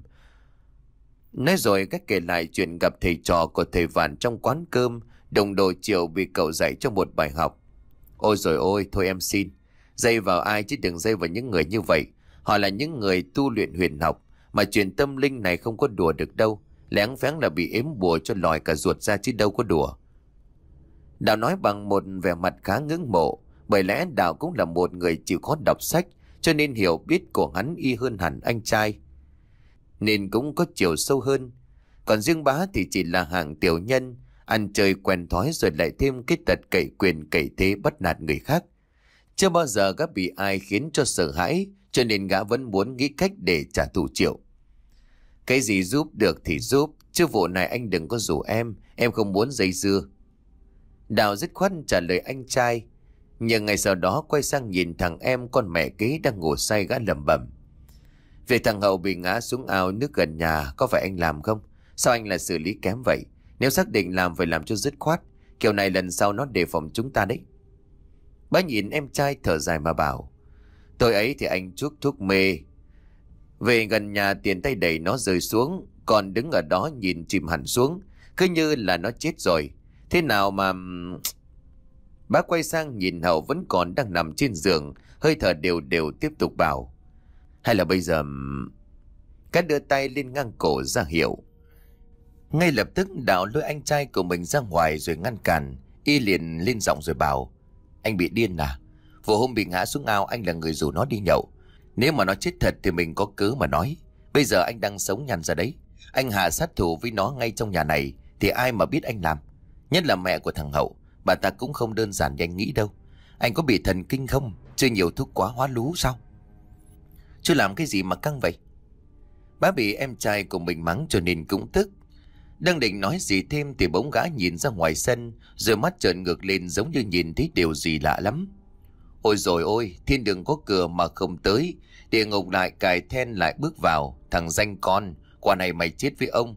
Nói rồi cách kể lại chuyện gặp thầy trò của thầy Vạn trong quán cơm, đồng đồ chiều bị cậu dạy cho một bài học. Ôi rồi ôi, thôi em xin. Dây vào ai chứ đừng dây vào những người như vậy. Họ là những người tu luyện huyền học, mà chuyện tâm linh này không có đùa được đâu. Lén phén là bị ếm bùa cho lòi cả ruột ra chứ đâu có đùa. Đạo nói bằng một vẻ mặt khá ngưỡng mộ, bởi lẽ Đạo cũng là một người chịu khó đọc sách, cho nên hiểu biết của hắn y hơn hẳn anh trai. Nên cũng có chiều sâu hơn. Còn dương bá thì chỉ là hàng tiểu nhân, ăn chơi quen thói rồi lại thêm cái tật cậy quyền cậy thế bắt nạt người khác. Chưa bao giờ gặp bị ai khiến cho sợ hãi, cho nên gã vẫn muốn nghĩ cách để trả thù triệu. Cái gì giúp được thì giúp, chứ vụ này anh đừng có rủ em, em không muốn dây dưa. Đào dứt khoát trả lời anh trai, nhưng ngày sau đó quay sang nhìn thằng em con mẹ kế đang ngủ say gã lầm bẩm về thằng Hậu bị ngã xuống ao nước gần nhà có phải anh làm không? Sao anh lại xử lý kém vậy? Nếu xác định làm phải làm cho dứt khoát, kiểu này lần sau nó đề phòng chúng ta đấy. Bác nhìn em trai thở dài mà bảo tôi ấy thì anh chuốc thuốc mê. Về gần nhà tiền tay đẩy nó rơi xuống, còn đứng ở đó nhìn chìm hẳn xuống, cứ như là nó chết rồi. Thế nào mà... Bác quay sang nhìn Hậu vẫn còn đang nằm trên giường, hơi thở đều đều tiếp tục bảo. Hay là bây giờ... Cát đưa tay lên ngang cổ ra hiệu. Ngay lập tức Đạo lôi anh trai của mình ra ngoài rồi ngăn cản. Y liền lên giọng rồi bảo. Anh bị điên à? Vừa hôm bị ngã xuống ao anh là người rủ nó đi nhậu Nếu mà nó chết thật thì mình có cứ mà nói Bây giờ anh đang sống nhằn ra đấy Anh hạ sát thủ với nó ngay trong nhà này Thì ai mà biết anh làm Nhất là mẹ của thằng Hậu Bà ta cũng không đơn giản như anh nghĩ đâu Anh có bị thần kinh không Chưa nhiều thuốc quá hóa lú sao Chưa làm cái gì mà căng vậy Bá bị em trai của mình mắng cho nên cũng tức Đang định nói gì thêm thì bỗng gã nhìn ra ngoài sân Rồi mắt trợn ngược lên giống như nhìn thấy điều gì lạ lắm Ôi rồi ôi, thiên đường có cửa mà không tới, địa ngục lại cài then lại bước vào, thằng danh con, qua này mày chết với ông.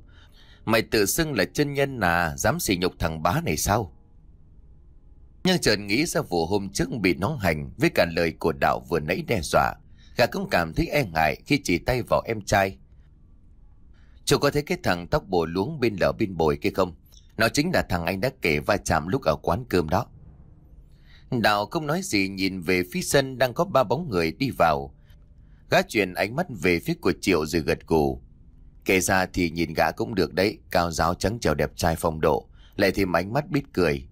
Mày tự xưng là chân nhân à, dám sỉ nhục thằng bá này sao? Nhưng trần nghĩ ra vụ hôm trước bị nó hành với cả lời của đạo vừa nãy đe dọa, gã cũng cảm thấy e ngại khi chỉ tay vào em trai. Chú có thấy cái thằng tóc bồ luống bên lở bên bồi kia không? Nó chính là thằng anh đã kể va chạm lúc ở quán cơm đó. Đào không nói gì nhìn về phía sân đang có ba bóng người đi vào. Gã chuyển ánh mắt về phía của Triệu rồi gật gù. Kể ra thì nhìn gã cũng được đấy, cao giáo trắng trèo đẹp trai phong độ, lại thêm ánh mắt biết cười.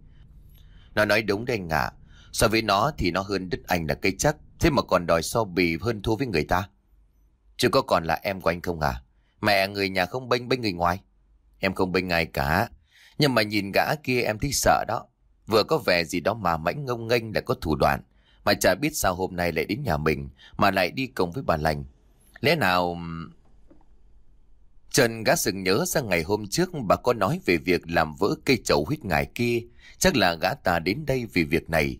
Nó nói đúng đấy anh so với nó thì nó hơn Đức Anh là cây chắc, thế mà còn đòi so bì hơn thua với người ta. Chứ có còn là em của anh không à? Mẹ người nhà không bênh bênh người ngoài. Em không bênh ai cả, nhưng mà nhìn gã kia em thấy sợ đó. Vừa có vẻ gì đó mà mãnh ngông nghênh là có thủ đoạn. Mà chả biết sao hôm nay lại đến nhà mình mà lại đi cùng với bà lành. Lẽ nào... Trần gã sừng nhớ ra ngày hôm trước bà có nói về việc làm vỡ cây chậu huyết ngài kia. Chắc là gã ta đến đây vì việc này.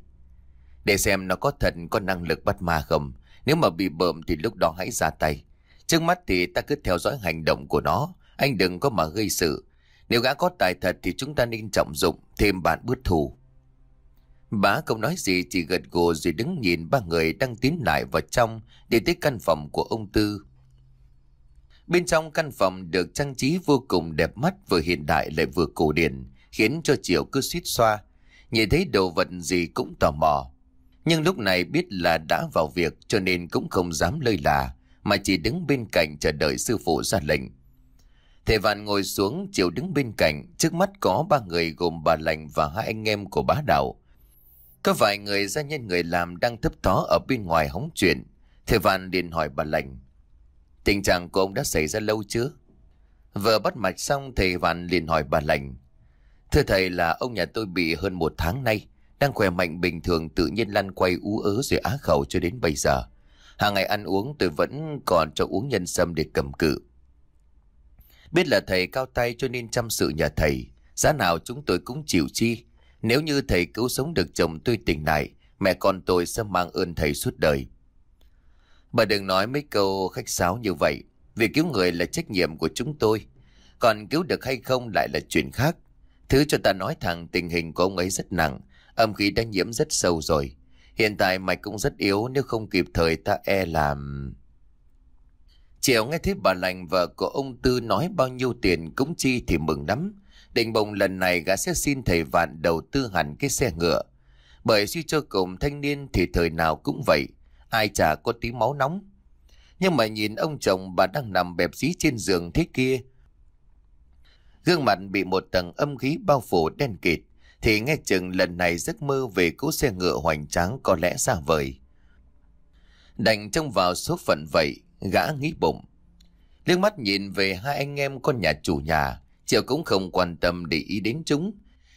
Để xem nó có thật có năng lực bắt ma không. Nếu mà bị bợm thì lúc đó hãy ra tay. Trước mắt thì ta cứ theo dõi hành động của nó. Anh đừng có mà gây sự. Nếu gã có tài thật thì chúng ta nên trọng dụng thêm bạn bứt thù bá không nói gì chỉ gật gù rồi đứng nhìn ba người đang tiến lại vào trong để tới căn phòng của ông Tư. Bên trong căn phòng được trang trí vô cùng đẹp mắt vừa hiện đại lại vừa cổ điển, khiến cho Triều cứ suýt xoa. Nhìn thấy đồ vật gì cũng tò mò. Nhưng lúc này biết là đã vào việc cho nên cũng không dám lơi là, mà chỉ đứng bên cạnh chờ đợi sư phụ ra lệnh. Thầy Vạn ngồi xuống, Triều đứng bên cạnh, trước mắt có ba người gồm bà Lành và hai anh em của bá đạo. Có vài người gia nhân người làm đang thấp thó ở bên ngoài hóng chuyện. Thầy Văn liền hỏi bà lành. Tình trạng của ông đã xảy ra lâu chưa? Vừa bắt mạch xong thầy Văn liền hỏi bà lành. Thưa thầy là ông nhà tôi bị hơn một tháng nay. Đang khỏe mạnh bình thường tự nhiên lăn quay ú ớ rồi á khẩu cho đến bây giờ. Hàng ngày ăn uống tôi vẫn còn cho uống nhân sâm để cầm cự. Biết là thầy cao tay cho nên chăm sự nhà thầy. Giá nào chúng tôi cũng chịu chi nếu như thầy cứu sống được chồng tôi tỉnh lại, mẹ con tôi sẽ mang ơn thầy suốt đời. Bà đừng nói mấy câu khách sáo như vậy, việc cứu người là trách nhiệm của chúng tôi. Còn cứu được hay không lại là chuyện khác. Thứ cho ta nói thẳng tình hình của ông ấy rất nặng, âm khí đã nhiễm rất sâu rồi. Hiện tại mạch cũng rất yếu nếu không kịp thời ta e làm... Chiều nghe thấy bà lành vợ của ông Tư nói bao nhiêu tiền cúng chi thì mừng lắm. Định bồng lần này gã sẽ xin thầy vạn đầu tư hẳn cái xe ngựa. Bởi suy cho cùng thanh niên thì thời nào cũng vậy, ai chả có tí máu nóng. Nhưng mà nhìn ông chồng bà đang nằm bẹp dí trên giường thế kia. Gương mặt bị một tầng âm khí bao phủ đen kịt, thì nghe chừng lần này giấc mơ về cỗ xe ngựa hoành tráng có lẽ xa vời. Đành trông vào số phận vậy, gã nghĩ bụng. Liếc mắt nhìn về hai anh em con nhà chủ nhà, Triệu cũng không quan tâm để ý đến chúng.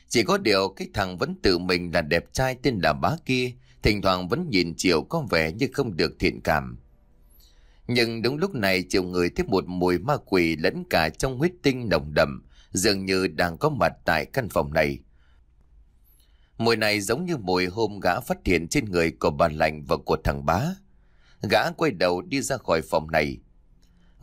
Chỉ có điều cái thằng vẫn tự mình là đẹp trai tên là bá kia, thỉnh thoảng vẫn nhìn Triệu có vẻ như không được thiện cảm. Nhưng đúng lúc này Triệu người thấy một mùi ma quỷ lẫn cả trong huyết tinh nồng đậm, dường như đang có mặt tại căn phòng này. Mùi này giống như mùi hôm gã phát hiện trên người của bà lành và của thằng bá. Gã quay đầu đi ra khỏi phòng này,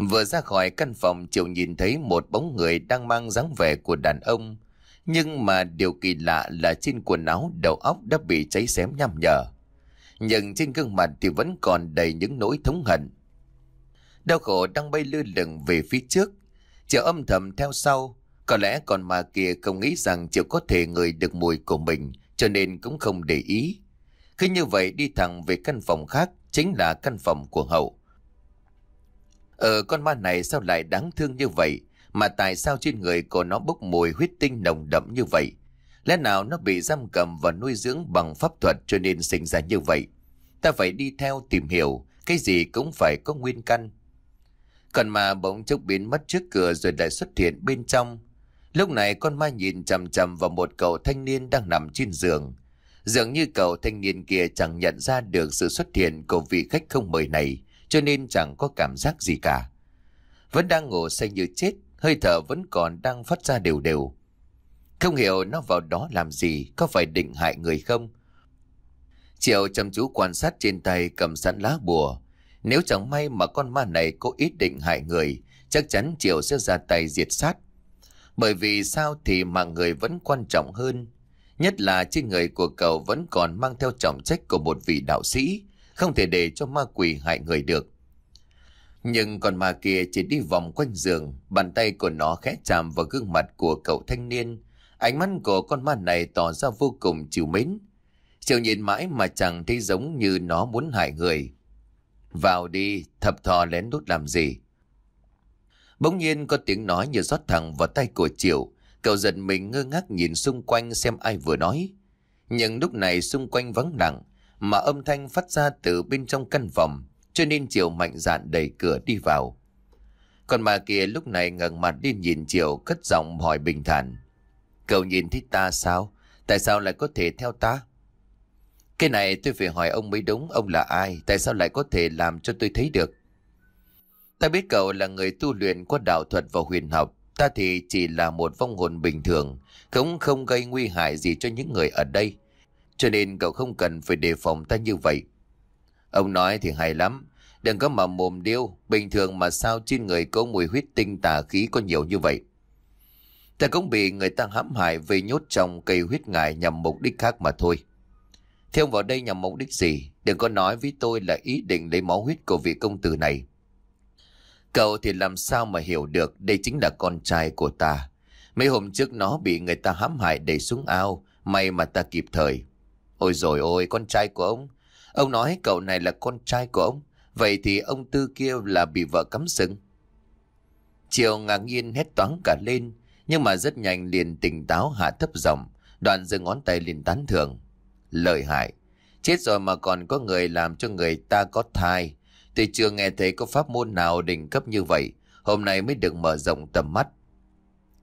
Vừa ra khỏi căn phòng Triệu nhìn thấy một bóng người đang mang dáng vẻ của đàn ông. Nhưng mà điều kỳ lạ là trên quần áo đầu óc đã bị cháy xém nhằm nhở. Nhưng trên gương mặt thì vẫn còn đầy những nỗi thống hận. Đau khổ đang bay lư lửng về phía trước. Triệu âm thầm theo sau. Có lẽ còn mà kia không nghĩ rằng Triệu có thể ngửi được mùi của mình cho nên cũng không để ý. Khi như vậy đi thẳng về căn phòng khác chính là căn phòng của hậu. Ờ con ma này sao lại đáng thương như vậy Mà tại sao trên người của nó bốc mùi huyết tinh nồng đậm như vậy Lẽ nào nó bị giam cầm và nuôi dưỡng bằng pháp thuật cho nên sinh ra như vậy Ta phải đi theo tìm hiểu Cái gì cũng phải có nguyên căn Còn mà bỗng chốc biến mất trước cửa rồi lại xuất hiện bên trong Lúc này con ma nhìn chằm chằm vào một cậu thanh niên đang nằm trên giường Dường như cậu thanh niên kia chẳng nhận ra được sự xuất hiện của vị khách không mời này cho nên chẳng có cảm giác gì cả. Vẫn đang ngủ say như chết, hơi thở vẫn còn đang phát ra đều đều. Không hiểu nó vào đó làm gì, có phải định hại người không? Triệu chăm chú quan sát trên tay cầm sẵn lá bùa. Nếu chẳng may mà con ma này có ý định hại người, chắc chắn Triệu sẽ ra tay diệt sát. Bởi vì sao thì mạng người vẫn quan trọng hơn. Nhất là trên người của cậu vẫn còn mang theo trọng trách của một vị đạo sĩ, không thể để cho ma quỷ hại người được. Nhưng con ma kia chỉ đi vòng quanh giường, bàn tay của nó khẽ chạm vào gương mặt của cậu thanh niên. Ánh mắt của con ma này tỏ ra vô cùng chiều mến. Chiều nhìn mãi mà chẳng thấy giống như nó muốn hại người. Vào đi, thập thò lén lút làm gì? Bỗng nhiên có tiếng nói như rót thẳng vào tay của Triệu. Cậu giật mình ngơ ngác nhìn xung quanh xem ai vừa nói. Nhưng lúc này xung quanh vắng lặng, mà âm thanh phát ra từ bên trong căn phòng, cho nên Triều mạnh dạn đẩy cửa đi vào. Còn bà kia lúc này ngẩng mặt đi nhìn Triều cất giọng hỏi bình thản. Cậu nhìn thấy ta sao? Tại sao lại có thể theo ta? Cái này tôi phải hỏi ông mới đúng, ông là ai? Tại sao lại có thể làm cho tôi thấy được? Ta biết cậu là người tu luyện qua đạo thuật và huyền học, ta thì chỉ là một vong hồn bình thường, cũng không gây nguy hại gì cho những người ở đây. Cho nên cậu không cần phải đề phòng ta như vậy Ông nói thì hay lắm Đừng có mà mồm điêu Bình thường mà sao trên người có mùi huyết tinh tà khí có nhiều như vậy Ta cũng bị người ta hãm hại Vì nhốt trong cây huyết ngại nhằm mục đích khác mà thôi Theo vào đây nhằm mục đích gì Đừng có nói với tôi là ý định lấy máu huyết của vị công tử này Cậu thì làm sao mà hiểu được Đây chính là con trai của ta Mấy hôm trước nó bị người ta hãm hại đẩy xuống ao May mà ta kịp thời Ôi rồi ôi, con trai của ông. Ông nói cậu này là con trai của ông. Vậy thì ông Tư kia là bị vợ cắm sừng. Triều ngạc nhiên hét toáng cả lên, nhưng mà rất nhanh liền tỉnh táo hạ thấp giọng, đoạn giơ ngón tay liền tán thưởng. Lợi hại, chết rồi mà còn có người làm cho người ta có thai. Tôi chưa nghe thấy có pháp môn nào đỉnh cấp như vậy, hôm nay mới được mở rộng tầm mắt.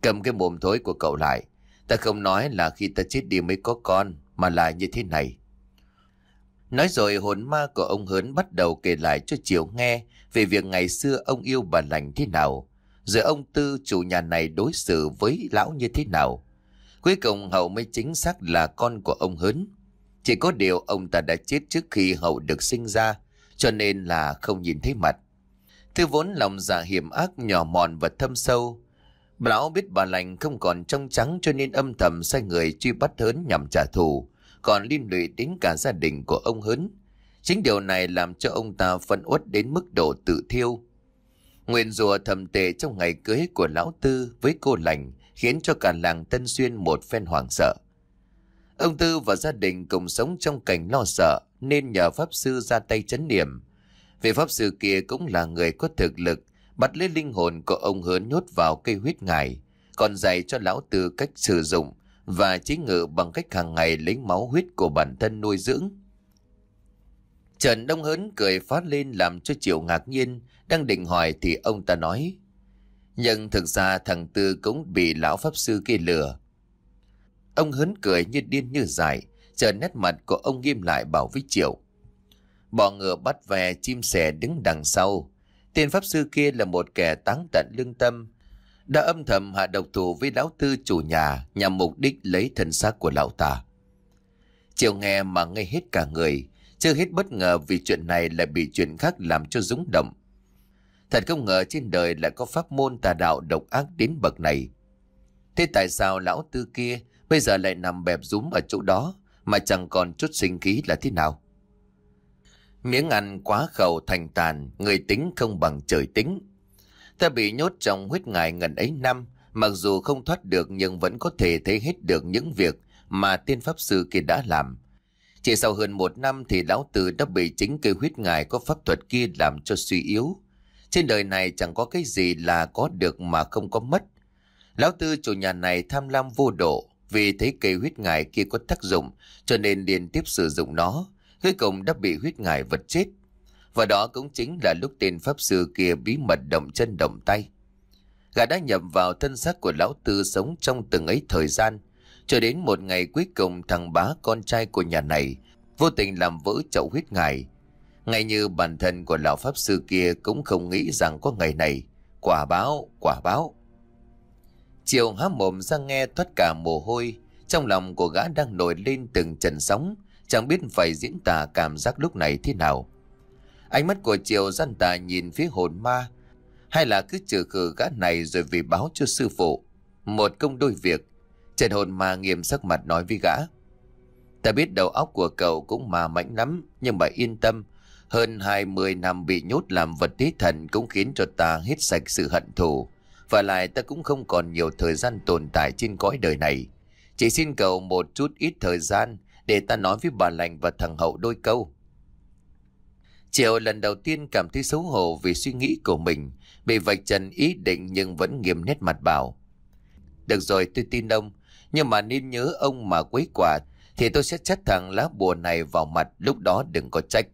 Cầm cái mồm thối của cậu lại, ta không nói là khi ta chết đi mới có con, mà là như thế này. Nói rồi hồn ma của ông Hớn bắt đầu kể lại cho Triều nghe về việc ngày xưa ông yêu bà lành thế nào, rồi ông Tư chủ nhà này đối xử với lão như thế nào. Cuối cùng Hậu mới chính xác là con của ông Hớn. Chỉ có điều ông ta đã chết trước khi Hậu được sinh ra, cho nên là không nhìn thấy mặt. Thư vốn lòng dạ hiểm ác nhỏ mòn và thâm sâu, Lão biết bà lành không còn trong trắng cho nên âm thầm sai người truy bắt hớn nhằm trả thù, còn liên lụy đến cả gia đình của ông hớn. Chính điều này làm cho ông ta phân uất đến mức độ tự thiêu. Nguyện rùa thầm tệ trong ngày cưới của lão Tư với cô lành khiến cho cả làng Tân Xuyên một phen hoảng sợ. Ông Tư và gia đình cùng sống trong cảnh lo sợ nên nhờ Pháp Sư ra tay chấn niệm Vị Pháp Sư kia cũng là người có thực lực bắt lấy linh hồn của ông hớn nhốt vào cây huyết ngải, còn dạy cho lão tư cách sử dụng và chế ngự bằng cách hàng ngày lấy máu huyết của bản thân nuôi dưỡng. Trần Đông Hớn cười phát lên làm cho Triệu ngạc nhiên, đang định hỏi thì ông ta nói. Nhưng thực ra thằng Tư cũng bị lão pháp sư kia lừa. Ông Hớn cười như điên như dại, Trần nét mặt của ông nghiêm lại bảo với Triệu. Bọ ngựa bắt về chim sẻ đứng đằng sau, Tên pháp sư kia là một kẻ táng tận lương tâm, đã âm thầm hạ độc thủ với lão tư chủ nhà nhằm mục đích lấy thân xác của lão ta. Chiều nghe mà ngây hết cả người, chưa hết bất ngờ vì chuyện này lại bị chuyện khác làm cho rúng động. Thật không ngờ trên đời lại có pháp môn tà đạo độc ác đến bậc này. Thế tại sao lão tư kia bây giờ lại nằm bẹp rúm ở chỗ đó mà chẳng còn chút sinh khí là thế nào? Miếng ăn quá khẩu thành tàn, người tính không bằng trời tính. Ta bị nhốt trong huyết ngài ngần ấy năm, mặc dù không thoát được nhưng vẫn có thể thấy hết được những việc mà tiên pháp sư kia đã làm. Chỉ sau hơn một năm thì lão tử đã bị chính cây huyết ngài có pháp thuật kia làm cho suy yếu. Trên đời này chẳng có cái gì là có được mà không có mất. Lão tư chủ nhà này tham lam vô độ vì thấy cây huyết ngài kia có tác dụng cho nên liên tiếp sử dụng nó cuối cùng đã bị huyết ngài vật chết. Và đó cũng chính là lúc tên pháp sư kia bí mật động chân động tay. Gã đã nhập vào thân xác của lão tư sống trong từng ấy thời gian, cho đến một ngày cuối cùng thằng bá con trai của nhà này vô tình làm vỡ chậu huyết ngài. Ngay như bản thân của lão pháp sư kia cũng không nghĩ rằng có ngày này, quả báo, quả báo. Chiều há mồm ra nghe thoát cả mồ hôi, trong lòng của gã đang nổi lên từng trần sóng, Chẳng biết phải diễn tả cảm giác lúc này thế nào Ánh mắt của Triều dân tà nhìn phía hồn ma Hay là cứ trừ khử gã này rồi về báo cho sư phụ Một công đôi việc Trần hồn ma nghiêm sắc mặt nói với gã Ta biết đầu óc của cậu cũng mà mạnh lắm Nhưng mà yên tâm Hơn 20 năm bị nhốt làm vật lý thần Cũng khiến cho ta hết sạch sự hận thù Và lại ta cũng không còn nhiều thời gian tồn tại trên cõi đời này Chỉ xin cậu một chút ít thời gian để ta nói với bà lành và thằng hậu đôi câu. Triệu lần đầu tiên cảm thấy xấu hổ vì suy nghĩ của mình, bị vạch trần ý định nhưng vẫn nghiêm nét mặt bảo. Được rồi tôi tin ông, nhưng mà nên nhớ ông mà quấy quả thì tôi sẽ chất thằng lá bùa này vào mặt lúc đó đừng có trách.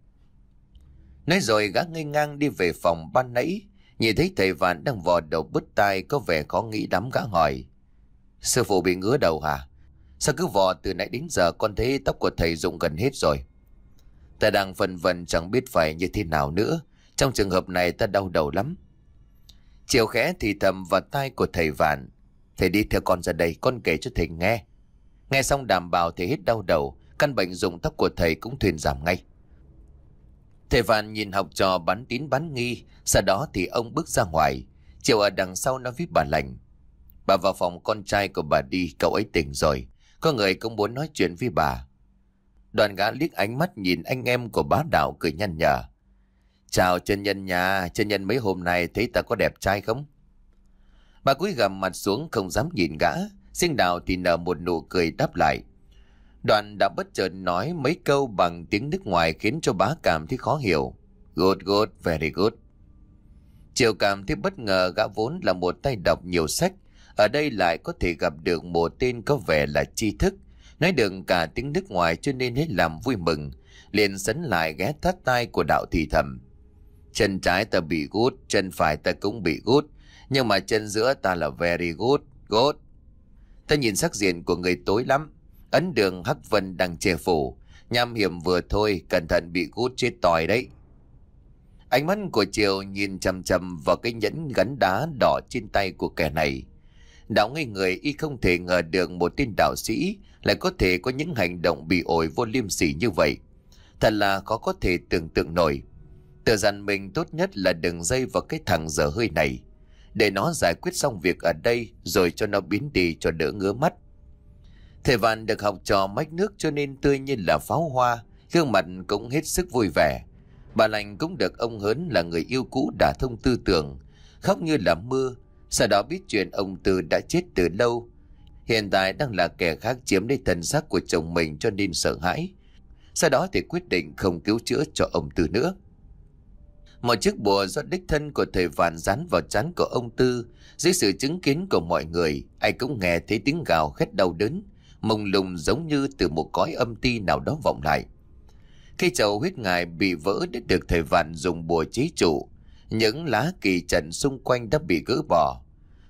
Nói rồi gã ngây ngang đi về phòng ban nãy, nhìn thấy thầy Vạn đang vò đầu bứt tai có vẻ khó nghĩ đắm gã hỏi. Sư phụ bị ngứa đầu hả? Sao cứ vò từ nãy đến giờ con thấy tóc của thầy rụng gần hết rồi. Ta đang phần vần chẳng biết phải như thế nào nữa. Trong trường hợp này ta đau đầu lắm. Chiều khẽ thì thầm vào tai của thầy Vạn. Thầy đi theo con ra đây, con kể cho thầy nghe. Nghe xong đảm bảo thầy hết đau đầu, căn bệnh rụng tóc của thầy cũng thuyền giảm ngay. Thầy Vạn nhìn học trò bắn tín bắn nghi, sau đó thì ông bước ra ngoài. Chiều ở đằng sau nó viết bà lành. Bà vào phòng con trai của bà đi, cậu ấy tỉnh rồi. Có người cũng muốn nói chuyện với bà. Đoàn gã liếc ánh mắt nhìn anh em của bá đạo cười nhăn nhở. Chào chân nhân nhà, chân nhân mấy hôm nay thấy ta có đẹp trai không? Bà cúi gằm mặt xuống không dám nhìn gã, riêng Đạo thì nở một nụ cười đáp lại. Đoàn đã bất chợt nói mấy câu bằng tiếng nước ngoài khiến cho bá cảm thấy khó hiểu. Good, good, very good. Triều cảm thấy bất ngờ gã vốn là một tay đọc nhiều sách, ở đây lại có thể gặp được một tên có vẻ là tri thức, nói được cả tiếng nước ngoài cho nên hết làm vui mừng, liền sấn lại ghé thắt tay của đạo thị thầm. Chân trái ta bị gút, chân phải ta cũng bị gút, nhưng mà chân giữa ta là very good, good. Ta nhìn sắc diện của người tối lắm, ấn đường Hắc Vân đang che phủ, nham hiểm vừa thôi, cẩn thận bị gút chết tòi đấy. Ánh mắt của Triều nhìn chầm chầm vào cái nhẫn gắn đá đỏ trên tay của kẻ này. Đạo ngây người y không thể ngờ được một tên đạo sĩ lại có thể có những hành động bị ổi vô liêm sỉ như vậy. Thật là khó có thể tưởng tượng nổi. Tự dặn mình tốt nhất là đừng dây vào cái thằng dở hơi này. Để nó giải quyết xong việc ở đây rồi cho nó biến đi cho đỡ ngứa mắt. Thầy Văn được học trò mách nước cho nên tươi như là pháo hoa, gương mặt cũng hết sức vui vẻ. Bà Lành cũng được ông Hớn là người yêu cũ đã thông tư tưởng, khóc như là mưa, sau đó biết chuyện ông Tư đã chết từ lâu Hiện tại đang là kẻ khác chiếm lấy thần xác của chồng mình cho nên sợ hãi Sau đó thì quyết định không cứu chữa cho ông Tư nữa Một chiếc bùa do đích thân của thầy Vạn dán vào chán của ông Tư Dưới sự chứng kiến của mọi người Ai cũng nghe thấy tiếng gào khét đau đớn Mông lùng giống như từ một cõi âm ti nào đó vọng lại Khi chậu huyết ngài bị vỡ đã được thầy Vạn dùng bùa chế trụ những lá kỳ trận xung quanh đã bị gỡ bỏ.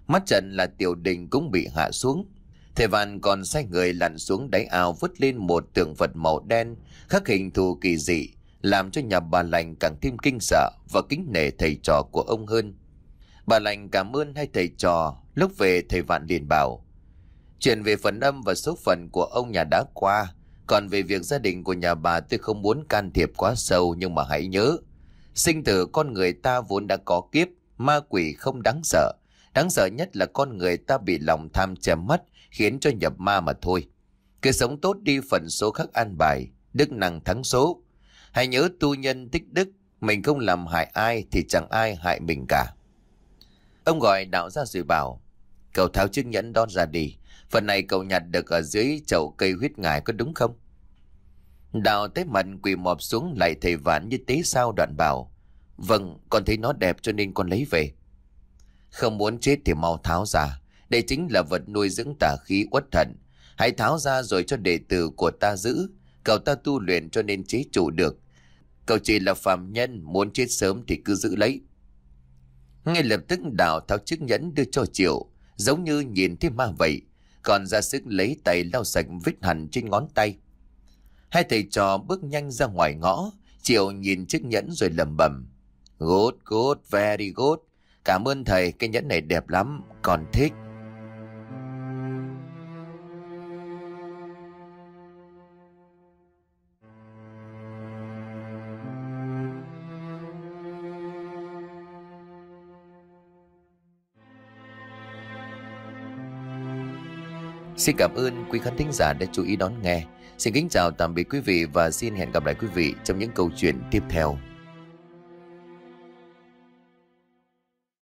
Mắt trận là tiểu đình cũng bị hạ xuống. Thầy Văn còn sai người lặn xuống đáy ao vứt lên một tượng vật màu đen, khắc hình thù kỳ dị, làm cho nhà bà lành càng thêm kinh sợ và kính nể thầy trò của ông hơn. Bà lành cảm ơn hai thầy trò, lúc về thầy Vạn liền bảo. Chuyện về phần âm và số phận của ông nhà đã qua, còn về việc gia đình của nhà bà tôi không muốn can thiệp quá sâu nhưng mà hãy nhớ, Sinh tử con người ta vốn đã có kiếp, ma quỷ không đáng sợ. Đáng sợ nhất là con người ta bị lòng tham che mắt, khiến cho nhập ma mà thôi. Cứ sống tốt đi phần số khắc an bài, đức năng thắng số. Hãy nhớ tu nhân tích đức, mình không làm hại ai thì chẳng ai hại mình cả. Ông gọi đạo ra rồi bảo, cậu tháo chiếc nhẫn đó ra đi, phần này cậu nhặt được ở dưới chậu cây huyết ngải có đúng không? Đào tới mặt quỳ mọp xuống lại thầy vãn như tế sao đoạn bảo. Vâng, con thấy nó đẹp cho nên con lấy về. Không muốn chết thì mau tháo ra. Đây chính là vật nuôi dưỡng tà khí uất thận. Hãy tháo ra rồi cho đệ tử của ta giữ. Cậu ta tu luyện cho nên chế chủ được. Cậu chỉ là phạm nhân, muốn chết sớm thì cứ giữ lấy. Ngay lập tức đào tháo chiếc nhẫn đưa cho triệu, giống như nhìn thấy ma vậy. Còn ra sức lấy tay lau sạch vết hẳn trên ngón tay. Hai thầy trò bước nhanh ra ngoài ngõ, Triệu nhìn chiếc nhẫn rồi lầm bầm. Good, good, very good. Cảm ơn thầy, cái nhẫn này đẹp lắm, còn thích. Xin cảm ơn quý khán thính giả đã chú ý đón nghe. Xin kính chào tạm biệt quý vị và xin hẹn gặp lại quý vị trong những câu chuyện tiếp theo.